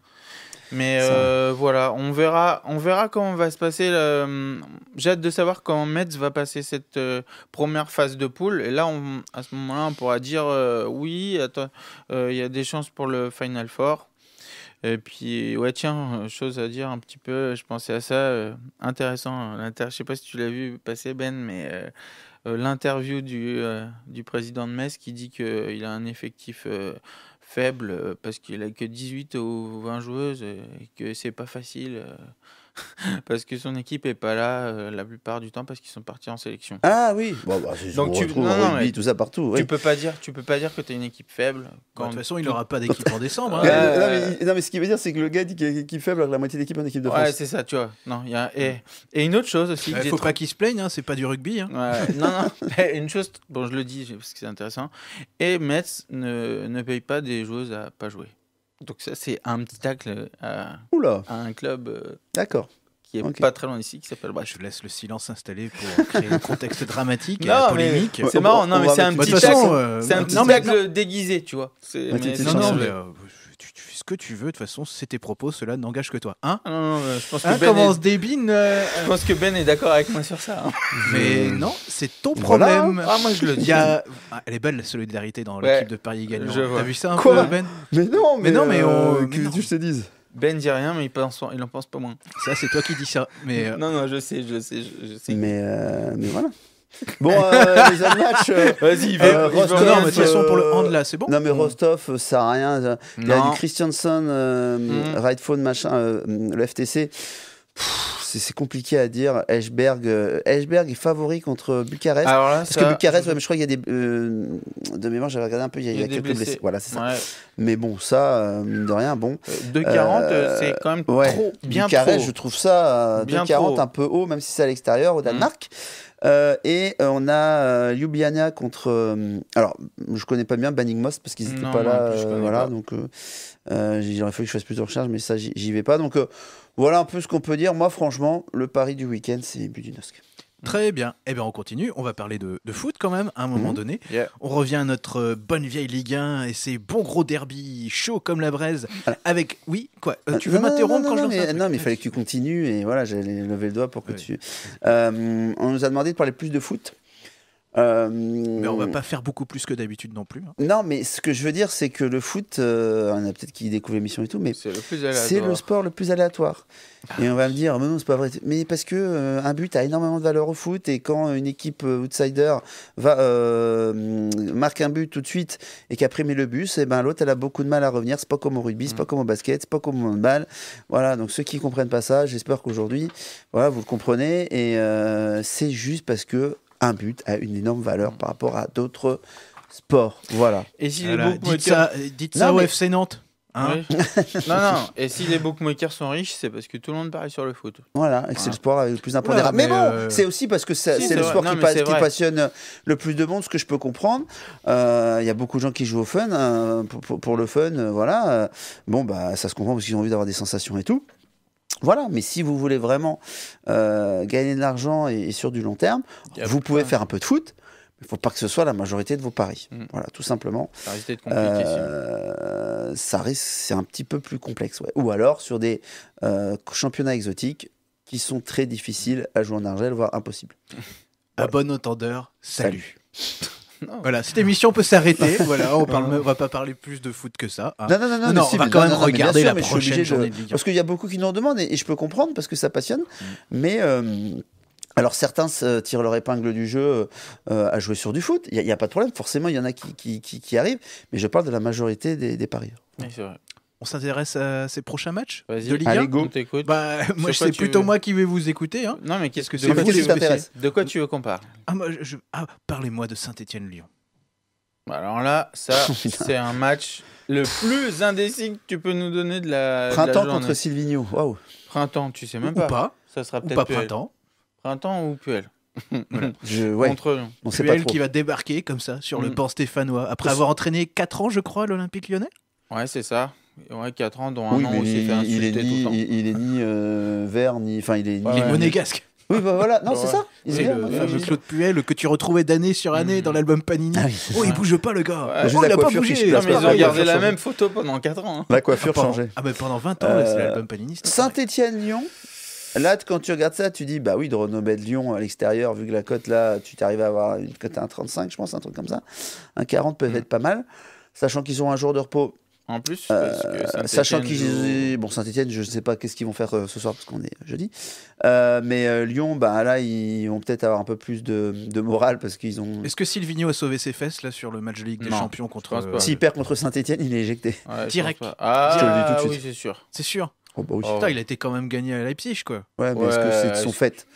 Speaker 3: mais euh, voilà, on verra, on verra comment va se passer. Le... Euh, j'ai hâte de savoir comment Metz va passer cette euh, première phase de poule. Et là, on, à ce moment-là, on pourra dire oui. oui, il y a des chances pour le Final Four. Et puis, ouais, tiens, chose à dire un petit peu, je pensais à ça, intéressant. L'inter, je sais pas si tu l'as vu passer, Ben, mais l'interview du, du président de Metz qui dit qu'il a un effectif faible euh, parce qu'il a que 18 ou 20 joueuses euh, et que c'est pas facile euh, parce que son équipe est pas là euh, la plupart du temps parce qu'ils sont partis en sélection. Ah oui. Bah, Donc tu retrouves non, rugby, tout ça partout. Tu peux pas dire, tu peux pas dire que tu as une équipe faible. Bah, de toute façon, il n'aura pas d'équipe en décembre.
Speaker 1: Non, mais, ce qui veut dire, c'est que le gars dit
Speaker 2: qu'il est faible alors la moitié d'équipe est en équipe de France. Ouais, c'est ça, tu
Speaker 3: vois. Non, y a... et... une autre chose aussi. Il faut pas
Speaker 2: qu'il se plaigne, hein, c'est pas du rugby. Hein. non,
Speaker 3: non. une chose, bon, je le dis parce que c'est intéressant. Et Metz ne, ne paye pas des joueuses à pas jouer. Donc ça, c'est un petit tacle euh, à, un club euh, D'accord. qui est pas très loin d'ici, qui s'appelle... je laisse le silence s'installer pour créer un contexte dramatique et polémique. C'est marrant, non, mais c'est un petit tacle. Bah, c'est un petit euh, déguisé, tu vois. mais
Speaker 2: tu, fais ce que tu veux, de toute façon, c'est tes propos, cela n'engage que toi. Hein non, non, je pense que hein ben comment est... débine euh,
Speaker 3: euh Je pense que Ben est d'accord avec moi sur ça. Hein. Mais non, c'est ton problème. Ah, moi je le dis. Ah,
Speaker 2: elle est belle la solidarité dans l'équipe de Paris tu T'as vu ça un peu, Ben Mais non, mais, mais non, mais euh, on... que
Speaker 3: je te dise. Ben dit rien, mais il, pense, il en pense pas moins. Ça, c'est toi qui dis ça. Mais Non, non, je sais, je sais, je sais. Mais,
Speaker 1: mais voilà. Bon, euh, les autres matchs. Euh, euh, vas-y, Rostov. Non, mais de toute façon, pour le hand là, c'est bon. Non, mais mm. Rostov, ça a rien. Il y a du Christiansen, mm. machin, le FTC. C'est compliqué à dire. Eschberg, Eschberg est favori contre Bucarest. parce que Bucarest, je crois qu'il y a des. de mémoire, j'avais regardé un peu, il y a, il y a quelques blessés. Voilà, c'est ça. Mais bon, ça, mine de rien, bon. 2,40, c'est quand même trop. Bien Bucarest, trop. je trouve ça, 2,40 un peu haut, même si c'est à l'extérieur, au Danemark. Euh, et euh, on a euh, Ljubljana contre. alors, je connais pas bien Banning Most parce qu'ils n'étaient pas là. voilà, donc j'aurais aurait fallu que je fasse plus de recherches, mais ça, j'y vais pas. Donc voilà un peu ce qu'on peut dire. Moi, franchement, le pari du week-end, c'est Budinosk.
Speaker 2: Mm. Très bien. Eh bien, on continue. On va parler de, foot quand même, à un moment mm. donné. On revient à notre euh, bonne vieille Ligue 1 et ses bons gros derbies chauds comme la braise. Avec, oui, quoi euh, Tu ah, veux m'interrompre quand non, je mais, Non, mais il
Speaker 1: fallait que tu continues et voilà, j'allais lever le doigt pour que tu. Euh, on nous a demandé de parler plus de foot. Euh, mais on va pas
Speaker 2: faire beaucoup plus que d'habitude non plus. Hein.
Speaker 1: Non, mais ce que je veux dire, c'est que le foot, euh, on a peut-être qui découvre l'émission et tout, mais c'est le, sport le plus aléatoire. Ah. et on va me dire, mais non, c'est pas vrai. Mais parce que euh, un but a énormément de valeur au foot, et quand une équipe outsider va marque un but tout de suite et qu'après met le bus, et eh ben l'autre, elle a beaucoup de mal à revenir. C'est pas comme au rugby, c'est pas mm. comme au basket, c'est pas comme au handball. Voilà. Donc ceux qui comprennent pas ça, j'espère qu'aujourd'hui, voilà, vous le comprenez. Et c'est juste parce que un but a une énorme valeur par rapport à d'autres sports. Voilà. Et si les
Speaker 2: ça, dites ça euh, au FC Nantes. Hein. non, non. Et
Speaker 3: si les bookmakers sont riches, c'est parce que tout le monde parie sur le foot.
Speaker 1: Voilà, et c'est le sport avec le plus important. mais bon, euh, c'est aussi parce que c'est le sport qui, passionne euh, le plus de monde, ce que je peux comprendre. Il y a beaucoup de gens qui jouent au fun, pour, le fun, voilà. Bon, bah, ça se comprend parce qu'ils ont envie d'avoir des sensations et tout. Voilà, mais si vous voulez vraiment euh, gagner de l'argent et, sur du long terme, vous pouvez faire un peu de foot. Il ne faut pas que ce soit la majorité de vos paris. Mm. Voilà, tout simplement. Euh, ça risque c'est un petit peu plus complexe. Ou alors sur des euh, championnats exotiques qui sont très difficiles à jouer en argent, voire impossibles.
Speaker 2: À bon entendeur, salut. Voilà, cette émission peut s'arrêter. voilà, on ne euh. va pas parler plus de foot que ça. Hein. Non, non, non, non, on va quand même regarder la prochaine journée de Ligue Parce qu'il
Speaker 1: y a beaucoup qui nous en demandent et, je peux comprendre parce que ça passionne. Mm. Mais. Euh, alors certains euh, tirent leur épingle du jeu à jouer sur du foot, il n'y a, pas de problème, forcément il y en a qui, qui, arrivent, mais je parle de la majorité des, des parieurs.
Speaker 2: Oui, c'est vrai on s'intéresse à ces prochains matchs de Ligue 1 Bah, moi, c'est plutôt moi qui vais vous écouter. Hein. Non, mais qu'est-ce que c'est De
Speaker 3: quoi tu veux qu'on parle
Speaker 2: ah, ah, Parlez-moi de saint etienne lyon
Speaker 3: bah, Alors là, ça, c'est un match le plus indécis que tu peux nous donner de la. Printemps contre
Speaker 2: Silvigno. Waouh. Printemps, tu sais même ou pas. Ça sera peut-être. Pas printemps. Printemps ou
Speaker 3: Puel. voilà. je, ouais. Puel qui
Speaker 2: va débarquer comme ça sur le port mm. stéphanois après avoir entraîné 4 ans, je crois, à l'Olympique lyonnais.
Speaker 3: Ouais, c'est ça. Ouais, 4 ans, dont un an, il,
Speaker 1: il, est ni, il, ni euh, euh, vert, ni. Enfin, il est, euh, monégasque.
Speaker 2: Oui, bah voilà, non, c'est ça. C'est le fameux Claude Puel que tu retrouvais d'année sur mm. année dans l'album Panini. Ah oh, il bouge pas, le gars. Oh, il a pas bougé. mais ils ont gardé la même photo pendant 4 ans. Hein. La coiffure ah, Ah, mais pendant 20 ans, c'est l'album
Speaker 3: Panini.
Speaker 1: saint etienne lyon Là, quand tu regardes ça, tu dis, bah oui, de renommer de Lyon à l'extérieur, vu que la cote là, tu t'arrives à avoir une cote à 1,35, je pense, un truc comme ça. Un 40 peut être mm. pas mal. Sachant qu'ils ont un jour de repos, en plus, euh, que sachant qu'ils bon Saint-Etienne, je ne sais pas qu'est-ce qu'ils vont faire euh, ce soir parce qu'on est jeudi, euh, mais Lyon, bah là ils vont peut-être avoir un peu plus de, morale parce qu'ils ont. Est-ce
Speaker 2: que Silvino a sauvé ses fesses là sur le match de Ligue des Champions contre S'il
Speaker 1: perd contre saint étienne il est éjecté
Speaker 2: direct. Ah, oui, c'est sûr. C'est sûr. Oh, bah oh il a été quand même gagné à Leipzig, quoi. Ouais, mais est-ce que c'est de son fait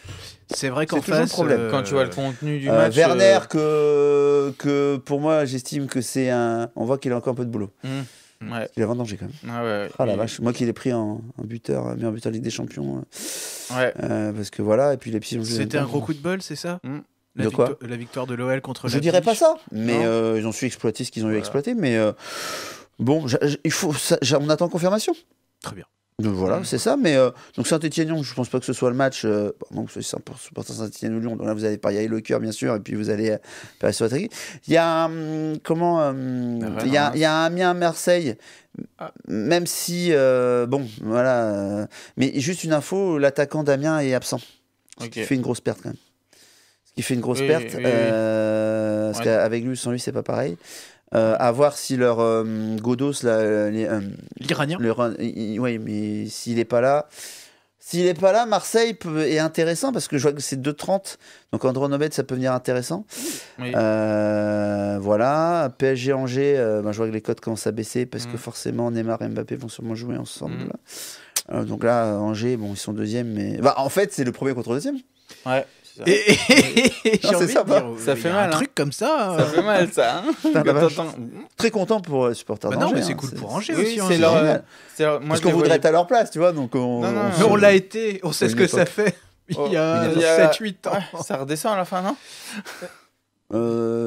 Speaker 2: C'est vrai qu'en face, quand tu vois le contenu du match. Werner,
Speaker 1: que, que pour moi, j'estime que c'est un. On voit qu'il a encore un peu de boulot. Hum. Mm. Ouais. Il un danger quand même. Ah ouais, ah la vache. Moi qui l'ai pris en, en buteur, en euh, buteur Ligue des Champions. Euh, ouais. Euh, parce que voilà, et puis les pieds C'était un gros coup
Speaker 2: de bol, c'est ça mm. la De quoi La victoire de l'OL contre Je dirais pas ça, mais
Speaker 1: ils ont su exploiter ce qu'ils ont eu à exploiter. Mais bon, il faut, ça, on attend confirmation.
Speaker 2: Très bien. Donc euh,
Speaker 1: voilà, mm. c'est ça. Mais euh, donc Saint-Etienne-Lyon, je pense pas que ce soit le match. donc euh, c'est Saint-Etienne Lyon. Donc là, vous allez parier le cœur, bien sûr, et puis vous allez euh, parier sur Il y a hum, comment hum, Il y a, Amiens Marseille. Ah. Même si bon, voilà. mais juste une info, l'attaquant d'Amiens est absent. Ce qui fait une grosse perte quand même. Ce qui fait une grosse perte parce qu'avec lui, sans lui, c'est pas pareil. Euh, à voir si leur euh, Godos, euh, euh, l'Iranien, oui, mais s'il n'est pas là, s'il n'est pas là, Marseille est intéressant parce que je vois que c'est 2-30. donc Andronobet ça peut venir intéressant. voilà, PSG Angers, ben, je vois que les cotes commencent à baisser parce que mm. forcément Neymar et Mbappé vont sûrement jouer ensemble. Mm. donc là, Angers, bon, ils sont deuxième, mais bah, en fait, c'est le premier contre le deuxième. Ouais. Et,
Speaker 2: ça, fait mal. Un truc comme ça. Ça euh. fait mal, ça. Hein.
Speaker 1: Très content pour les euh, supporters. Bah non, mais c'est hein. cool pour Angers aussi. C'est hein, leur... Euh, Parce qu'on voudrait être à leur place, tu vois. Donc on... mais on l'a été. On sait ce que ça fait. Il y a 7-8
Speaker 3: ans. Ça redescend à la fin, non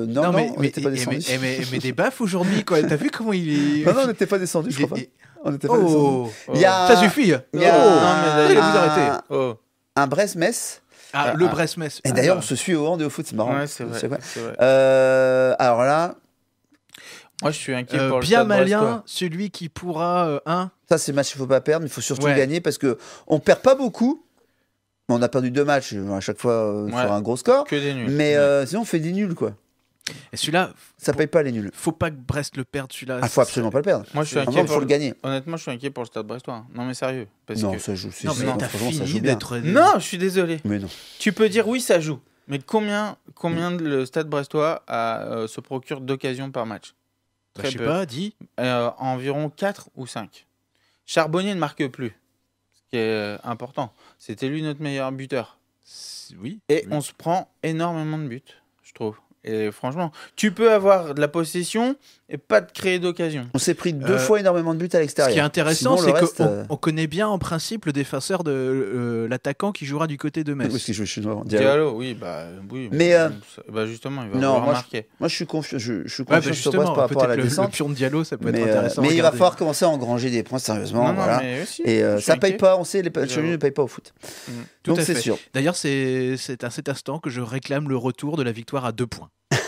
Speaker 2: non, mais, pas descendu. Mais, des baffes aujourd'hui, quoi. T'as vu comment il est. Non, on n'était pas descendu, je crois On n'était pas oh. Ça suffit. Oh. Non, mais vous arrêter.
Speaker 1: Un Brest-Metz ah, euh, le brest Et ah, d'ailleurs, bah. on se suit au hand et au foot, c'est marrant. c'est vrai. Euh, alors là. Moi, je suis inquiet euh, pour le Bien malien,
Speaker 2: celui qui pourra. 1
Speaker 1: Ça, c'est match il ne faut pas perdre, mais il faut surtout gagner parce qu'on ne perd pas beaucoup. On a perdu deux matchs à chaque fois sur un gros
Speaker 3: score. Mais
Speaker 1: sinon, on fait des nuls, quoi. Et celui-là. Ça paye pas les nuls. Faut pas que Brest
Speaker 3: le perde, celui-là. Ah, faut absolument pas le perdre. Moi, je suis inquiet. pour faut le gagner. Honnêtement, je suis inquiet pour le stade brestois. Non, mais sérieux. non, ça joue. Non, mais t'as fini d'être. Non, je suis désolé. Mais non. Tu peux dire oui, ça joue. Mais combien, combien le stade brestois a, euh, se procure d'occasions par match bah, Très bah, Je sais pas, dit euh, Environ 4 ou 5. Charbonnier ne marque plus, ce qui est euh, important. C'était lui notre meilleur buteur. Oui. Et on se prend énormément de buts, je trouve. Et franchement, tu peux avoir de la possession et pas de créer d'occasion.
Speaker 2: On s'est pris deux euh, fois
Speaker 1: énormément de buts à l'extérieur. Ce qui est intéressant, c'est qu'on euh,
Speaker 2: on connaît bien en principe le défenseur de euh, l'attaquant qui jouera du côté de Metz. Oui, Diallo.
Speaker 3: oui, bah, oui. Mais bah, justement, il va non, moi, Je,
Speaker 2: moi, je suis, confiant je, je confiant bah, sur par rapport à la
Speaker 3: descente. pion
Speaker 1: de Diallo, ça peut mais, être intéressant. Mais il va falloir commencer à engranger des points sérieusement. voilà. et ça paye pas, on sait, les passionnés ne payent pas au foot. Mm. C'est Sûr.
Speaker 2: D'ailleurs, c'est, à cet instant que je réclame le retour de la victoire à deux points.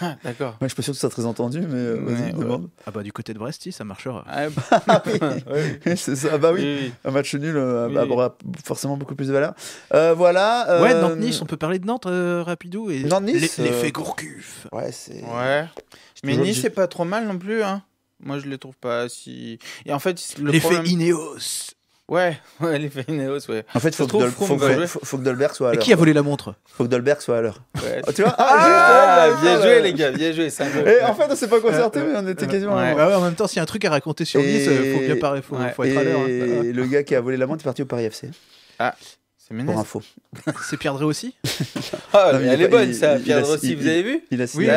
Speaker 2: Ah, d'accord. je suis pas sûr que ça très entendu, mais euh, vas-y, euh, Ah bah du côté de Brest, ça marchera. Ah bah ah oui, c'est ça. Ah bah oui, un match nul euh, bah, aura forcément beaucoup plus de valeur. voilà. Ouais, Nantes-Nice, on peut parler de Nantes
Speaker 3: rapidou et Nantes-Nice. L'effet Gourcuff. Ouais, c'est. Ouais. Mais Nice, c'est pas trop mal non plus, hein. Moi, je les trouve pas si. Et en fait, le l'effet Ineos. Ouais, ouais, les Feyenoord, ouais. En fait, faut, que, Dolberg soit à l'heure. Et qui a volé la montre
Speaker 1: Faut que Dolberg
Speaker 2: soit à l'heure. Ouais. Ah, tu vois Ah,
Speaker 1: ah
Speaker 3: bien joué, les gars, bien joué. Et en fait, on s'est pas concerté, mais
Speaker 2: on était quasiment. Ouais. en même temps, s'il y a un truc à raconter sur Nice, il faut bien parler, faut, être à l'heure. Et hein. le gars qui
Speaker 1: a volé la montre est parti au Paris FC. Ah pour info.
Speaker 2: C'est Pierre Drey aussi
Speaker 3: ah, Elle est bonne, ça, Pierre Drey aussi, vous avez vu il, Oui,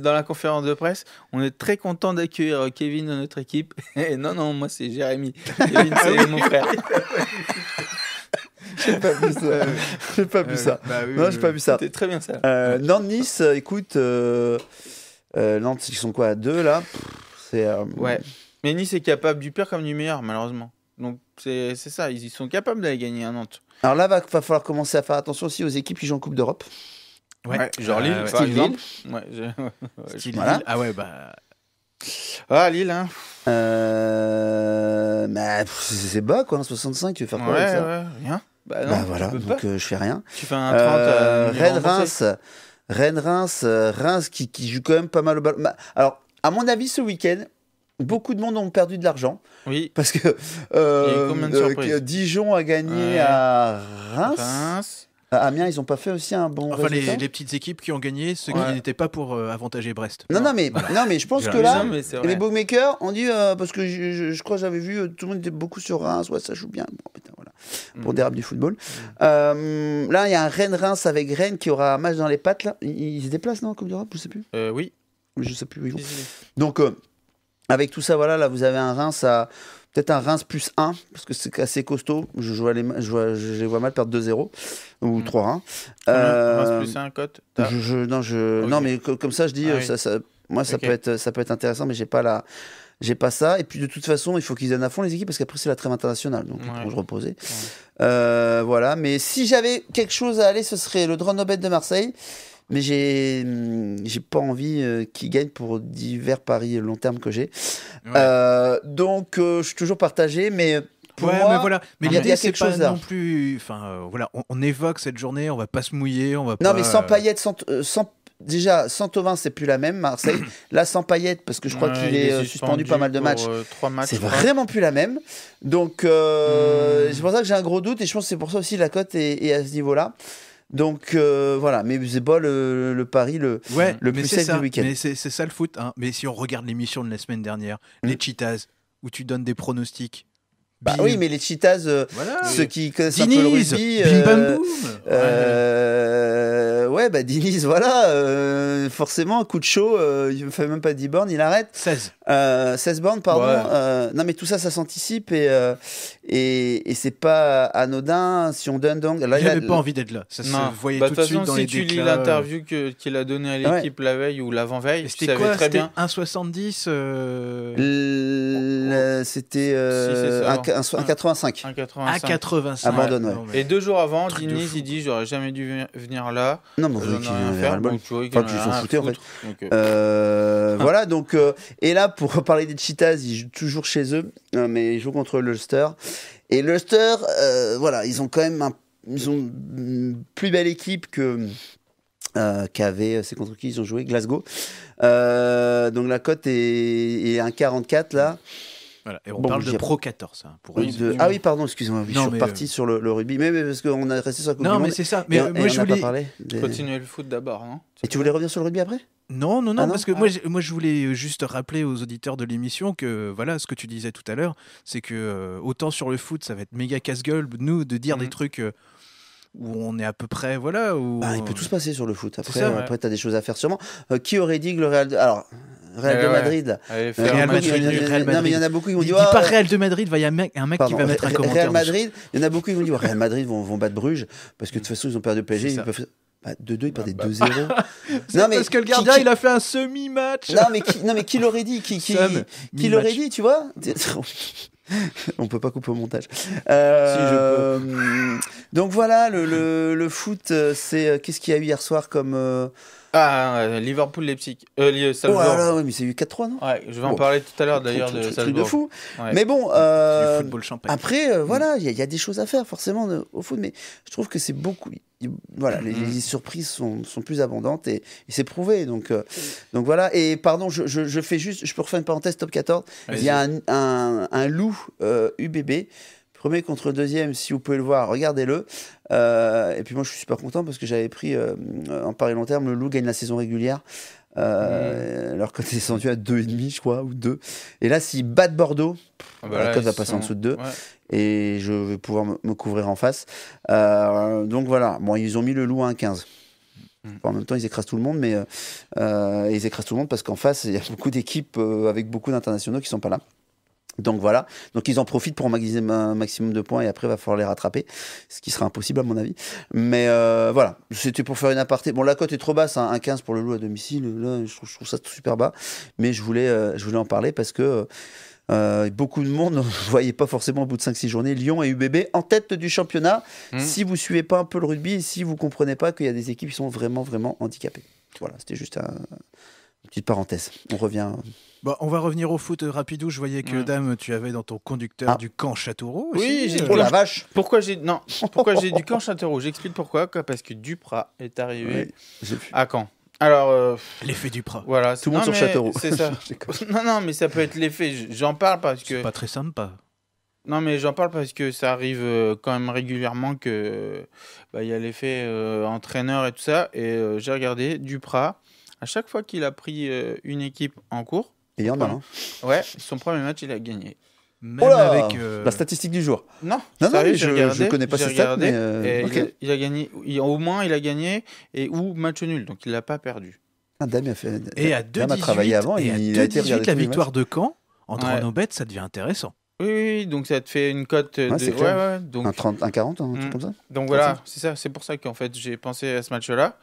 Speaker 3: dans la conférence de presse, on est très content d'accueillir Kevin dans notre équipe. non, non, moi c'est Jérémy. Kevin, ah c'est mon frère. J'ai pas vu ça. Euh, pas vu euh, ça. Bah
Speaker 1: non, pas vu ça. C'était très bien ça. Euh, Nantes-Nice, écoute, Nantes, ils sont quoi à deux là C'est. Ouais.
Speaker 3: Mais Nice est capable du pire comme du meilleur, malheureusement. Donc c'est ça, ils sont capables d'aller gagner à Nantes.
Speaker 1: Alors là, va, va falloir commencer à faire attention aussi aux équipes qui jouent en Coupe d'Europe. Ouais. genre Lille, euh, par Lille.
Speaker 3: Ouais, Style Lille. Ah ouais, bah.
Speaker 1: Ah, Lille, hein. Euh... Bah, c'est bas, quoi. 65, hein, tu veux faire quoi avec ça ouais, Rien. Bah, bah non, bah voilà, donc euh, je fais rien. Tu fais un 30 euh, euh Rennes-Reims. Rennes-Reims, euh, Reims qui, qui joue quand même pas mal au ballon. Bah, alors, à mon avis, ce week-end, beaucoup de monde ont perdu de l'argent. Oui. Parce que, euh, euh, Dijon a
Speaker 2: gagné à Reims. Reims.
Speaker 1: Amiens, ils n'ont pas fait aussi un bon. Enfin, les,
Speaker 2: petites équipes qui ont gagné, ce qui n'était pas pour euh, avantager Brest. Non, non, mais, non, mais je pense que là, les
Speaker 1: bookmakers ont dit, parce que je, crois que j'avais vu, tout le monde était beaucoup sur Reims, ouais, ça joue bien. Bon, putain, voilà. Mm. Pour du football. Mm. là, il y a un Rennes-Reims avec Rennes qui aura un match dans les pattes. Là. Ils il se déplacent, non, comme d'Europe Je ne sais plus. oui. Je sais plus. Donc avec tout ça, voilà, là, vous avez un Reims à peut-être un Reims plus 1, parce que c'est assez costaud. Je, les, je, vois, je, vois mal perdre 2-0 ou 3-1. Mmh. Mmh. Reims. Euh, plus 1, cote non, je, non, mais comme ça, je dis, ah euh, ça, moi, ça, peut être, ça peut être intéressant, mais j'ai pas J'ai pas ça. Et puis de toute façon, il faut qu'ils aient à fond les équipes parce qu'après c'est la trêve internationale. Donc ils reposais se euh, voilà. Mais si j'avais quelque chose à aller, ce serait le drone de Marseille. Mais j'ai, j'ai pas envie euh, qu'il gagne pour divers paris long terme que j'ai. Euh, donc, euh, je suis toujours partagé, mais pour moi, mais voilà. Mais il y a, quelque chose là. non
Speaker 2: plus. Enfin, voilà, on, évoque cette journée, on va pas se mouiller, on va. Non, mais sans
Speaker 1: paillettes, sans, sans déjà sans Tovin, c'est plus la même Marseille. Là, sans paillettes, parce que je crois qu'il est, suspendu pas mal de matchs. c'est vraiment plus la même. Donc, hmm. c'est pour ça que j'ai un gros doute et je pense que c'est pour ça aussi la cote est, est à ce niveau-là. Donc euh, voilà, mais c'est pas le, le pari le, le plus du week-end. Mais
Speaker 2: c'est ça le foot. Hein. Mais si on regarde l'émission de la semaine dernière, les mm. Cheetahs, où tu donnes des pronostics bah oui, mais
Speaker 1: les Cheetahs, euh, ceux qui connaissent un peu le rugby. Euh,
Speaker 2: euh,
Speaker 1: ouais. bah Diniz, voilà. Euh, forcément, coup de chaud, il ne fait même pas 10 bornes, il arrête. 16. 16 bornes, pardon. non, mais tout ça, ça s'anticipe et, et, et c'est pas anodin si on donne donc. Là, il n'avait pas envie d'être
Speaker 2: là. Ça se voyait bah, tout
Speaker 1: de
Speaker 3: suite dans si tu lis l'interview qu'il a donnée à l'équipe la veille ou l'avant-veille, c'était savais quoi, très bien.
Speaker 2: 1,70 C'était. Si, un,
Speaker 1: 85.
Speaker 3: Et deux jours avant, Diniz, il dit J'aurais jamais dû venir là. Non, mais vous tu vois, enfin, ils sont foutus, en fait.
Speaker 1: Euh. Euh, voilà, donc. Euh, et là, pour parler des Cheetahs, ils jouent toujours chez eux, mais ils jouent contre l'Ulster. Et l'Ulster, voilà, ils ont quand même ils ont une plus belle équipe que. qu'avait, c'est contre qui ils ont joué Glasgow. donc la cote est, est 1,44 là.
Speaker 2: Et on parle de Pro 14. Hein, pour Ah oui,
Speaker 1: pardon, excusez-moi, je suis reparti euh, sur le, rugby, mais, parce qu'on a resté sur la Coupe non, du mais c'est ça. Mais je voulais
Speaker 3: continuer le foot d'abord. Hein.
Speaker 2: et tu voulais revenir sur le rugby après non, non, non, ah parce que ah. moi, je, voulais juste rappeler aux auditeurs de l'émission que, voilà, ce que tu disais tout à l'heure, c'est que euh, autant sur le foot, ça va être méga casse-gueule, nous, de dire des mm. trucs. Euh, où on est à peu près voilà où... Bah, il peut tout se passer sur le foot après après
Speaker 1: t'as des choses à faire sûrement euh, qui aurait dit que le Real de... alors Real de Madrid. Non, mais il y en a beaucoup qui vont dire. pas
Speaker 2: oh. Real de Madrid, il y a un mec, un mec qui va mettre un commentaire. Real Madrid,
Speaker 1: il y en a beaucoup qui vont dire Real Madrid vont, vont battre Bruges parce que de mm. toute façon ils ont perdu le PSG, ils peuvent bah, 2 ils perdent perdait 2-0. non, mais parce que le gardien, il a fait
Speaker 2: un semi-match. non, mais qui,
Speaker 1: non, mais qui l'aurait dit Qui, qui, qui l'aurait dit, tu vois On peut pas couper au montage. Euh, donc voilà, le, le, foot, euh, c'est euh, qu'est-ce qu'il y a eu hier soir comme.
Speaker 3: Ah, Liverpool, Leipzig. Euh, oh là mais c'est eu
Speaker 1: 4-3, non je vais en parler tout à l'heure d'ailleurs de Truc de fou. Mais bon, après, voilà, mm. il y, a des choses à faire forcément au foot, mais je trouve que c'est beaucoup voilà, mm-hmm. les, surprises sont, plus abondantes et, c'est prouvé. Donc, euh, donc voilà. Et pardon, je, fais juste, je peux refaire une parenthèse top 14. Il y a un, loup UBB. Euh, Premier contre deuxième, si vous pouvez le voir, regardez-le. Euh, et puis moi, je suis super content parce que j'avais pris en pari long terme, le loup gagne la saison régulière. Mm-hmm. Alors quand est descendu à 2,5, je crois, ou 2. Et là, s'il bat Bordeaux, ah bah la cote va passer en dessous de 2 et je vais pouvoir me couvrir en face. Euh, donc voilà, bon, ils ont mis le loup à 1,15. Mm. en même temps, ils écrasent tout le monde, mais euh, euh, ils écrasent tout le monde parce qu'en face, il y a beaucoup d'équipes avec beaucoup d'internationaux qui sont pas là. Donc voilà, donc ils en profitent pour maximiser un maximum de points et après il va falloir les rattraper, ce qui sera impossible à mon avis. Mais voilà, c'était pour faire une aparté. Bon, la cote est trop basse, hein. 1,15 pour le loup à domicile, là je trouve, ça super bas, mais je voulais, je voulais en parler parce que euh, beaucoup de monde ne voyait pas forcément au bout de 5-6 journées Lyon et UBB en tête du championnat. Hmm. Si vous suivez pas un peu le rugby et si vous comprenez pas qu'il y a des équipes qui sont vraiment, vraiment handicapées. Voilà, c'était juste un, une petite parenthèse. On revient.
Speaker 2: Bah, on va revenir au foot euh, rapidou. Je voyais que, hmm. dame, tu avais dans ton conducteur ah. du camp Châteauroux. Oui, j'ai euh, oh la vache.
Speaker 3: Pourquoi j'ai non Pourquoi j'ai du camp Châteauroux J'explique pourquoi. Parce que Duprat est arrivé à Caen. Alors. Euh, l'effet Duprat, Voilà. Tout le monde sur Châteauroux. C'est ça. non, non, mais ça peut être l'effet. J'en parle parce que. C'est pas très sympa. Non, mais j'en parle parce que ça arrive euh, quand même régulièrement que. Bah, il y a l'effet euh, entraîneur et tout ça. Et j'ai regardé Duprat. À chaque fois qu'il a pris une équipe en cours. Il y en a un. Ouais, son premier match, il a gagné.
Speaker 2: Même avec, euh,
Speaker 1: La statistique du jour.
Speaker 3: Non, non, je, ne connais pas ses mais euh, il, a, gagné, au moins il a gagné et ou match nul, donc il l'a pas perdu.
Speaker 1: Ah, a
Speaker 2: Et à a travaillé avant, et il a été la victoire de Caen entre nos bêtes, ça devient intéressant.
Speaker 3: Oui, donc ça te fait une cote de. Ouais, donc... Un,
Speaker 2: 30, un 40, un mm. comme ça.
Speaker 3: Donc voilà, c'est ça, c'est pour ça qu'en fait j'ai pensé à ce match-là.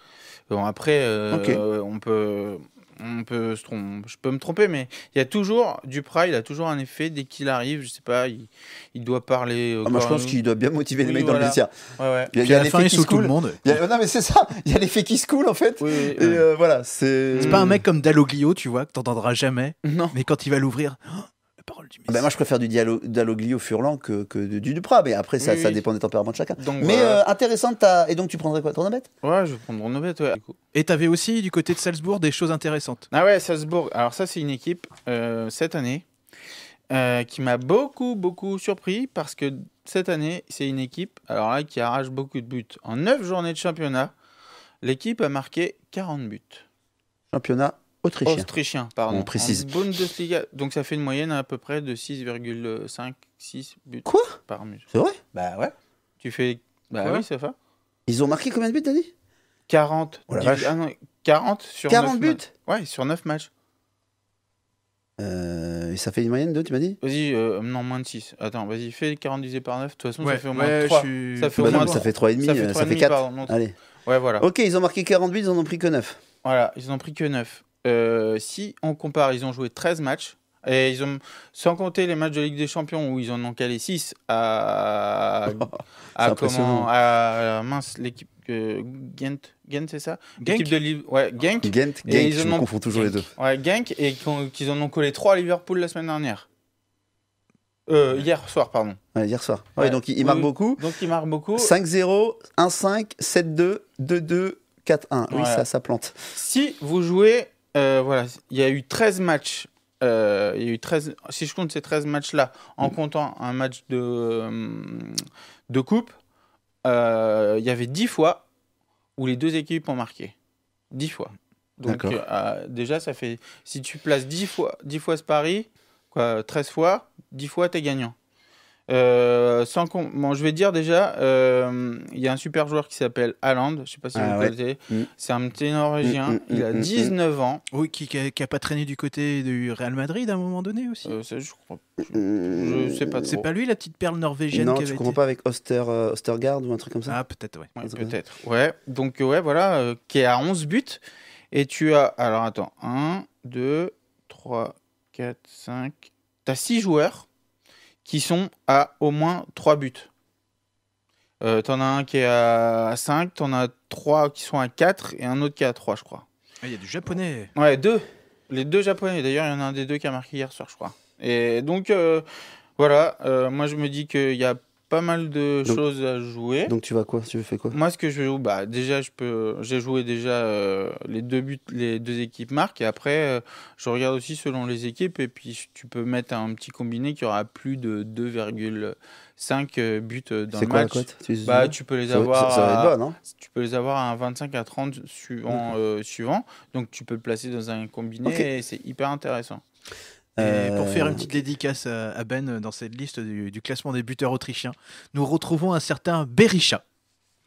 Speaker 3: Bon, après, euh, on peut on peut se tromper, je peux me tromper, mais il y a toujours Duprat, il a toujours un effet dès qu'il arrive. Je sais pas, il, il doit parler. Euh, ah, moi, je pense qu'il doit bien motiver les mecs dans le vestiaire. Il y a, un effet qui se coule. Tout le monde.
Speaker 2: non, mais c'est ça. Il y a l'effet qui se coule en fait. et euh, voilà, c'est. pas un mec comme Daloglio, tu vois, que t'entendras jamais. Non. Mais quand il va l'ouvrir,
Speaker 1: ah ben, moi, je préfère du dialoglio au Furlan que, que du, Duprat, mais après, ça, ça dépend des tempéraments de chacun. mais euh, intéressante, et donc tu prendrais quoi Tornobet
Speaker 2: Ouais, je vais prendre ouais. Et t'avais aussi, du côté de Salzbourg, des choses intéressantes. Ah ouais, Salzbourg, alors ça, c'est une
Speaker 3: équipe, euh, cette année, euh, qui m'a beaucoup, beaucoup surpris, parce que cette année, c'est une équipe, alors là, qui arrache beaucoup de buts. En 9 journées de championnat, l'équipe a marqué 40 buts.
Speaker 1: Championnat autrichien. Autrichien, pardon. On précise.
Speaker 3: Bundesliga, donc ça fait une moyenne à peu près de 6,5, 6 buts Quoi par match. C'est vrai Bah ouais. Tu fais. Bah oui, c'est ça. Ils ont marqué combien de buts, t'as dit 40. ah non, 40 sur 40 9 buts Ouais, sur 9 matchs. Euh, et ça fait une moyenne de, tu m'as dit Vas-y, euh, non, moins de 6. Attends, vas-y, fais 40 divisé par 9. De toute façon, ça fait au moins ouais, 3. Ça fait bah non, ça fait 3,5, ça fait, euh, ça fait 4. Allez. Ouais, voilà. Ok, ils ont marqué 48, ils en ont pris que 9. Voilà, ils en ont pris que 9. Euh, si on compare, ils ont joué 13 matchs, et ils ont, sans compter les matchs de Ligue des Champions où ils en ont calé 6 à, à, comment, à, euh, mince, l'équipe Gent, Gent c'est ça Genk de ouais, Gent,
Speaker 2: ils je toujours les deux.
Speaker 3: Ouais, et qu'ils en ont collé 3 à Liverpool la semaine dernière. Euh, hier soir, pardon. Ouais, hier soir. Ouais, Donc, il, marquent marque beaucoup. Donc, il marque beaucoup. 5-0,
Speaker 1: 1-5, 7-2, 2-2, 4-1. Oui, ça, ça plante.
Speaker 3: Si vous jouez euh, il y a eu 13 matchs. Euh, eu 13, si je compte ces 13 matchs-là, en mm. comptant un match de, euh, de coupe, il y avait 10 fois où les deux équipes ont marqué. 10 fois. Donc ah, déjà, ça fait, si tu places 10 fois, 10 fois ce pari, quoi, 13 fois, 10 fois, tu es gagnant. Euh, sans je vais dire déjà, euh, il y a un super joueur qui s'appelle Haaland, je ne sais pas si ah vous le connaissez. Mm. C'est un petit Norvégien, mm, mm, il a 19
Speaker 2: ans. Oui, qui, n'a pas traîné du côté du Real Madrid à un moment donné aussi. Euh, je crois. sais pas. C'est pas lui la petite perle norvégienne Non, ne comprends
Speaker 1: pas avec Oster, Ostergaard ou un truc comme ça Ah, peut-être, ouais.
Speaker 3: peut-être,
Speaker 2: ouais. Donc, ouais,
Speaker 3: voilà, qui est à 11 buts. Et tu as. Alors, attends, 1, 2, 3, 4, 5. Tu as 6 joueurs qui sont à au moins 3 buts. Euh, t'en as un qui est à 5, t'en as 3 qui sont à 4 et un autre qui est à 3, je crois. Ah, il y a du japonais. Ouais, deux. Les deux japonais. D'ailleurs, il y en a un des deux qui a marqué hier soir, je crois. Et donc, euh, voilà. Euh, moi, je me dis qu'il y a pas mal de choses à jouer. Donc tu vas quoi Tu fais quoi Moi, ce que je joue, bah déjà, je peux, j'ai joué déjà euh, les deux buts, les deux équipes marques Et après, euh, je regarde aussi selon les équipes. Et puis, tu peux mettre un petit combiné qui aura plus de 2,5 euh, buts dans le match. La cote tu, bah, tu peux les avoir. Hein. tu peux les avoir à un 25 à 30 suivant, suivant. Donc, tu peux le placer dans un combiné et c'est hyper intéressant.
Speaker 2: Et pour euh, faire une petite dédicace à Ben euh, dans cette liste du, classement des buteurs autrichiens, nous retrouvons un certain Berisha.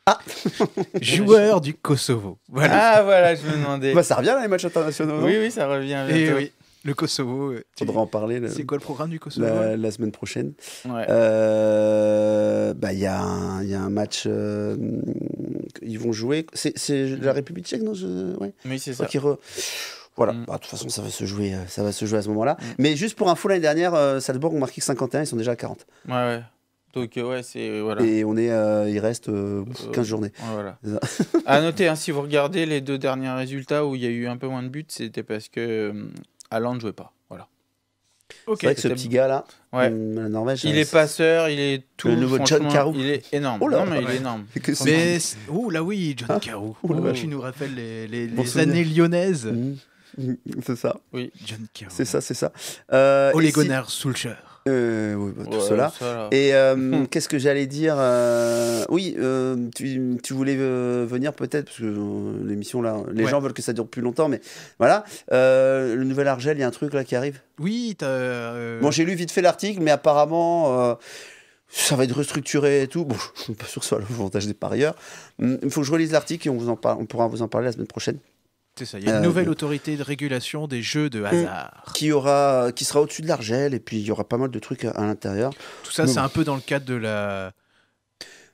Speaker 2: Ah Joueur du Kosovo. Voilà. Ah voilà, je me demandais. Bah, ça revient dans les matchs internationaux. Oui, oui, ça revient. Et oui, le Kosovo. Euh, Faudra en parler. C'est quoi le programme du Kosovo La,
Speaker 1: semaine prochaine. Bah, il bah, y, y, a un match. ils vont jouer. C'est la République tchèque, non ouais. Oui, c'est ça. Voilà. Mm. Bah, de toute façon, ça va se jouer, euh, ça va se jouer à ce moment-là. Mm. Mais juste pour info, l'année dernière, euh, Salzbourg ont marqué 51, ils sont déjà à 40.
Speaker 3: Ouais, ouais. Donc euh, ouais, c'est voilà. Et on
Speaker 1: est, il reste 15 journées. Voilà.
Speaker 3: à noter, hein, si vous regardez les deux derniers résultats où il y a eu un peu moins de buts, c'était parce que Haaland ne jouait pas. Voilà. c'est vrai que ce petit
Speaker 1: gars là, ouais. Hum, la Norvège, il est,
Speaker 3: passeur, il est tout. Le nouveau John Carou. Il est énorme. Oh là, mais il est énorme. mais
Speaker 2: oh là oui, John ah. Carou. Oh, nous rappelle les, années lyonnaises. Hum. c'est ça. Oui, John Kerr. C'est ça, c'est ça. Euh, Ole
Speaker 1: euh, oui, bah, tout cela. et euh, qu'est-ce que j'allais dire euh, Oui, tu, voulais venir peut-être, parce que l'émission là, les gens veulent que ça dure plus longtemps, mais voilà. le Nouvel Argel, il y a un truc là qui arrive
Speaker 2: Oui, Bon,
Speaker 1: j'ai lu vite fait l'article, mais apparemment ça va être restructuré et tout. Bon, je ne suis pas sûr que ce soit l'avantage des parieurs. Hum, il faut que je relise l'article et on, vous en on pourra vous en parler la semaine prochaine
Speaker 2: il y a une euh, nouvelle autorité de régulation des jeux de mm. hasard.
Speaker 1: Qui, aura, qui sera au-dessus de l'argel, et puis il y aura pas mal de trucs à, l'intérieur. Tout ça, c'est un
Speaker 2: peu dans le cadre de la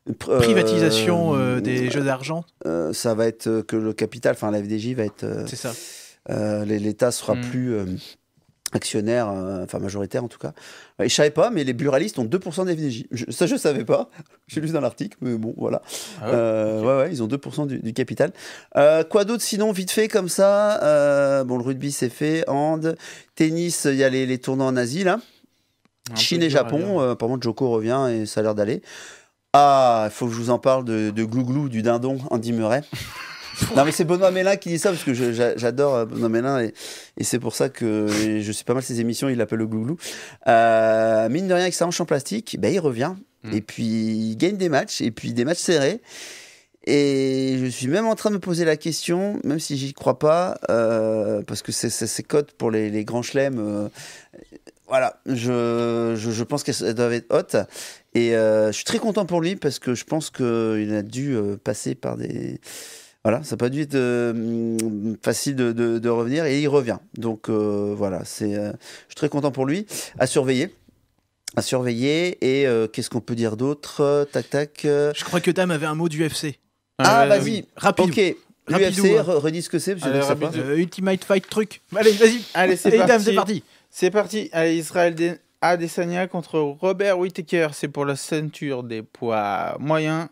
Speaker 2: euh, privatisation euh, des jeux d'argent.
Speaker 1: ça va être que le capital, enfin la FDJ va être... c'est ça. L'État sera mm. plus actionnaire, euh, enfin majoritaire en tout cas. Euh, et je savais pas, mais les buralistes ont 2% des Je, ça, je savais pas. J'ai lu dans l'article, mais bon, voilà. Ah euh, ouais, ouais, ils ont 2% du, capital. quoi d'autre sinon, vite fait comme ça Bon, le rugby, c'est fait. Hand, tennis, il y a les, les tournois en Asie, là. Chine et Japon. apparemment, Joko revient et ça a l'air d'aller. Ah, il faut que je vous en parle de, de Glouglou, du dindon, Andy Murray. non, mais c'est Benoît Mélin qui dit ça, parce que j'adore euh, Benoît Mélin, et, c'est pour ça que je sais pas mal ses émissions, il l'appelle le glouglou. Euh, mine de rien, avec sa hanche en plastique, ben, il revient, mm. et puis il gagne des matchs, et puis des matchs serrés. Et je suis même en train de me poser la question, même si j'y crois pas, euh, parce que c'est cote pour les, grands chelems, euh, voilà, je, je, pense qu'elle doivent être haute Et je suis très content pour lui parce que je pense qu'il a dû passer par des voilà, ça n'a pas dû être euh, facile de, revenir et il revient. Donc euh, voilà, c'est, euh, je suis très content pour lui. À surveiller. À surveiller. Et qu'est-ce qu'on peut dire
Speaker 2: d'autre Tac, tac. Je crois que Dame avait un mot du UFC. ah, ah vas-y. Oui. Rapide. Ok. UFC, hein. redis ce que c'est, parce que sais pas. Ultimate Fight Truc. Allez, vas-y. Allez, c'est parti. c'est parti.
Speaker 3: C'est parti. Allez, Israël Adesanya contre Robert Whittaker. C'est pour la ceinture des poids moyens.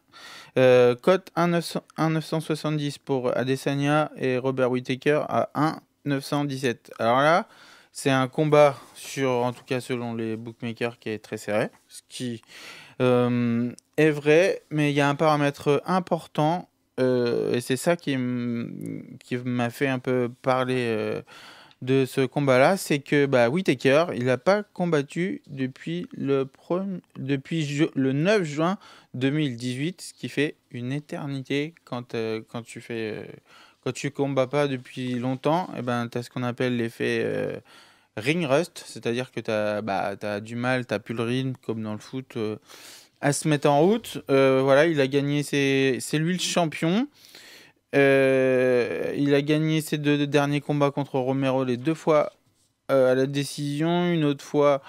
Speaker 3: Euh, cote 1,970 pour Adesanya et Robert Whittaker à 1,917. Alors là, c'est un combat sur, en tout cas selon les bookmakers, qui est très serré. Ce qui euh, est vrai, mais il y a un paramètre important euh, et c'est ça qui m'a fait un peu parler euh, de ce combat-là, c'est que bah, Whitaker, il n'a pas combattu depuis le, depuis le 9 juin 2018, ce qui fait une éternité quand, euh, quand tu fais euh, quand tu combats pas depuis longtemps, et eh ben tu as ce qu'on appelle l'effet euh, ring rust, c'est-à-dire que tu as, bah, as du mal, tu plus le rythme comme dans le foot à se mettre en route. voilà, il a gagné c'est lui le champion. il a gagné ses deux, deux derniers combats contre Romero les deux fois à la décision, une autre fois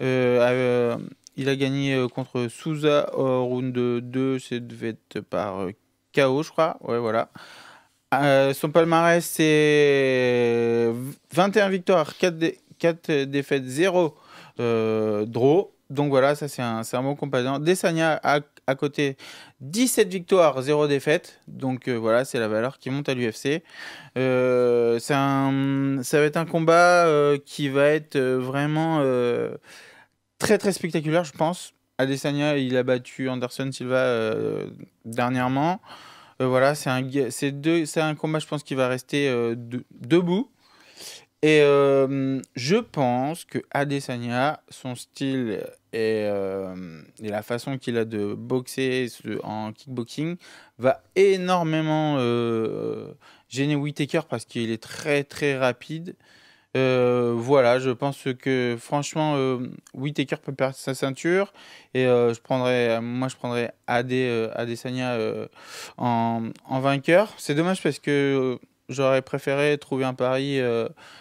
Speaker 3: à, il a gagné euh, contre Souza au round 2, c'est devait être par euh, KO, je crois. Ouais, voilà. Euh, son palmarès, c'est 21 victoires, 4, défaites, 0 euh, draw. Donc voilà, ça c'est un, bon compagnon. Desagna, à côté 17 victoires, 0 défaites. Donc voilà, c'est la valeur qui monte à l'UFC. ça va être un combat qui va être vraiment très très spectaculaire, je pense. Adesanya, il a battu Anderson Silva euh, dernièrement. Euh, voilà, c'est un, deux, un combat, je pense, qui va rester euh, debout. Et je pense que Adesanya, son style et, la façon qu'il a de boxer en kickboxing va énormément gêner Whitaker parce qu'il est très très rapide. Euh, voilà, je pense que franchement, Whitaker euh, peut perdre sa ceinture. Et euh, je prendrai, moi, je prendrais Adesanya en, vainqueur. C'est dommage parce que j'aurais préféré trouver un pari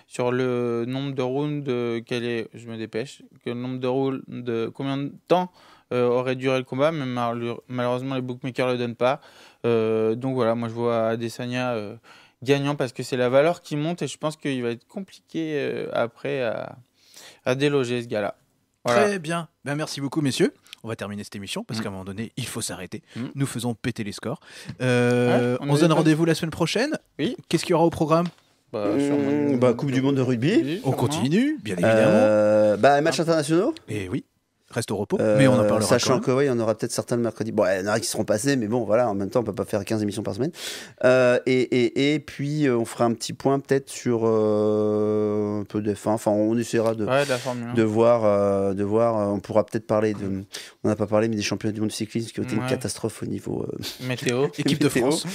Speaker 3: sur le nombre de rounds Je me dépêche. le nombre de rounds, de combien de temps aurait duré le combat, mais malheureusement les bookmakers ne le donnent pas. donc voilà, moi je vois Adesanya gagnant parce que c'est la valeur qui monte et je pense qu'il va être compliqué euh, après
Speaker 2: à, déloger ce gars-là. Très bien. Ben, merci beaucoup, messieurs. On va terminer cette émission parce mm. qu'à un moment donné, il faut s'arrêter. Mm. Nous faisons péter les scores. Euh, on, se donne rendez-vous la semaine prochaine. Oui. Qu'est-ce qu'il y aura au programme bah, bah, Coupe du Monde de rugby. on continue, bien euh, évidemment. bah, matchs internationaux Et eh oui reste au repos, euh, mais on en parlera. Sachant que oui, on
Speaker 1: aura peut-être certains le mercredi. Bon, il y en aura qui seront passés, mais bon, voilà, en même temps, on ne peut pas faire 15 émissions par semaine. Euh, et, puis, euh, on fera un petit point peut-être sur un peu de fin. Enfin, on essaiera de, de, voir, de voir. on pourra peut-être parler de. On n'a pas parlé, mais des championnats du monde de cyclisme qui ont été une catastrophe au niveau météo, équipe de France.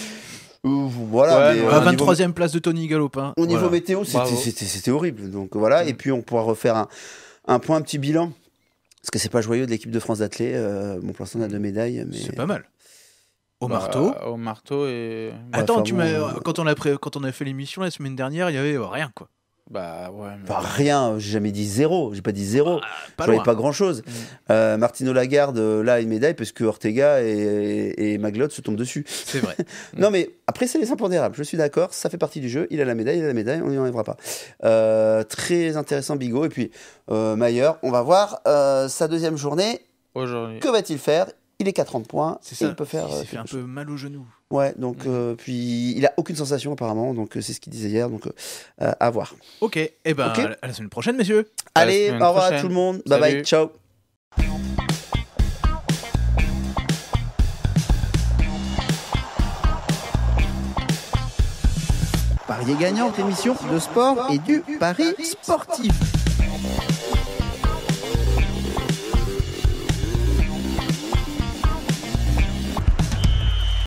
Speaker 1: Voilà, 23 e place de Tony galopin hein. Au niveau météo, c'était horrible. Donc voilà, et puis on pourra refaire un, un point, un petit bilan parce que c'est pas joyeux de l'équipe de France d'athlée. Euh, Mon pour a deux médailles. Mais... C'est pas mal. Au bah, marteau.
Speaker 2: au
Speaker 3: marteau et.
Speaker 2: Attends, bah, euh, quand, on a quand on a fait l'émission la semaine dernière, il y avait rien quoi. Bah ouais.
Speaker 1: rien, j'ai jamais dit zéro, j'ai pas dit zéro. Bah, pas pas grand chose. Mm. Euh, Martino Lagarde, euh, là, une médaille parce que Ortega et, Maglotte se tombent dessus. C'est vrai. non, mais après, c'est les impondérables, je suis d'accord, ça fait partie du jeu. Il a la médaille, il a la médaille, on n'y arrivera pas. Euh, très intéressant, Bigot. Et puis, euh, Maillard, on va voir sa deuxième journée. Aujourd'hui. Que va-t-il faire
Speaker 2: il est qu'à 30 points. C'est ça. il peut faire. Il euh, fait un peu mal au genou.
Speaker 1: Ouais, donc, mhm. euh, puis il a aucune sensation apparemment, donc euh, c'est ce qu'il disait hier, donc à voir.
Speaker 2: Ok, et eh ben à la semaine prochaine, messieurs.
Speaker 1: Allez, au revoir à tout le monde. Bye bye, ciao. Parier gagnant, émission de sport et du Paris sportif.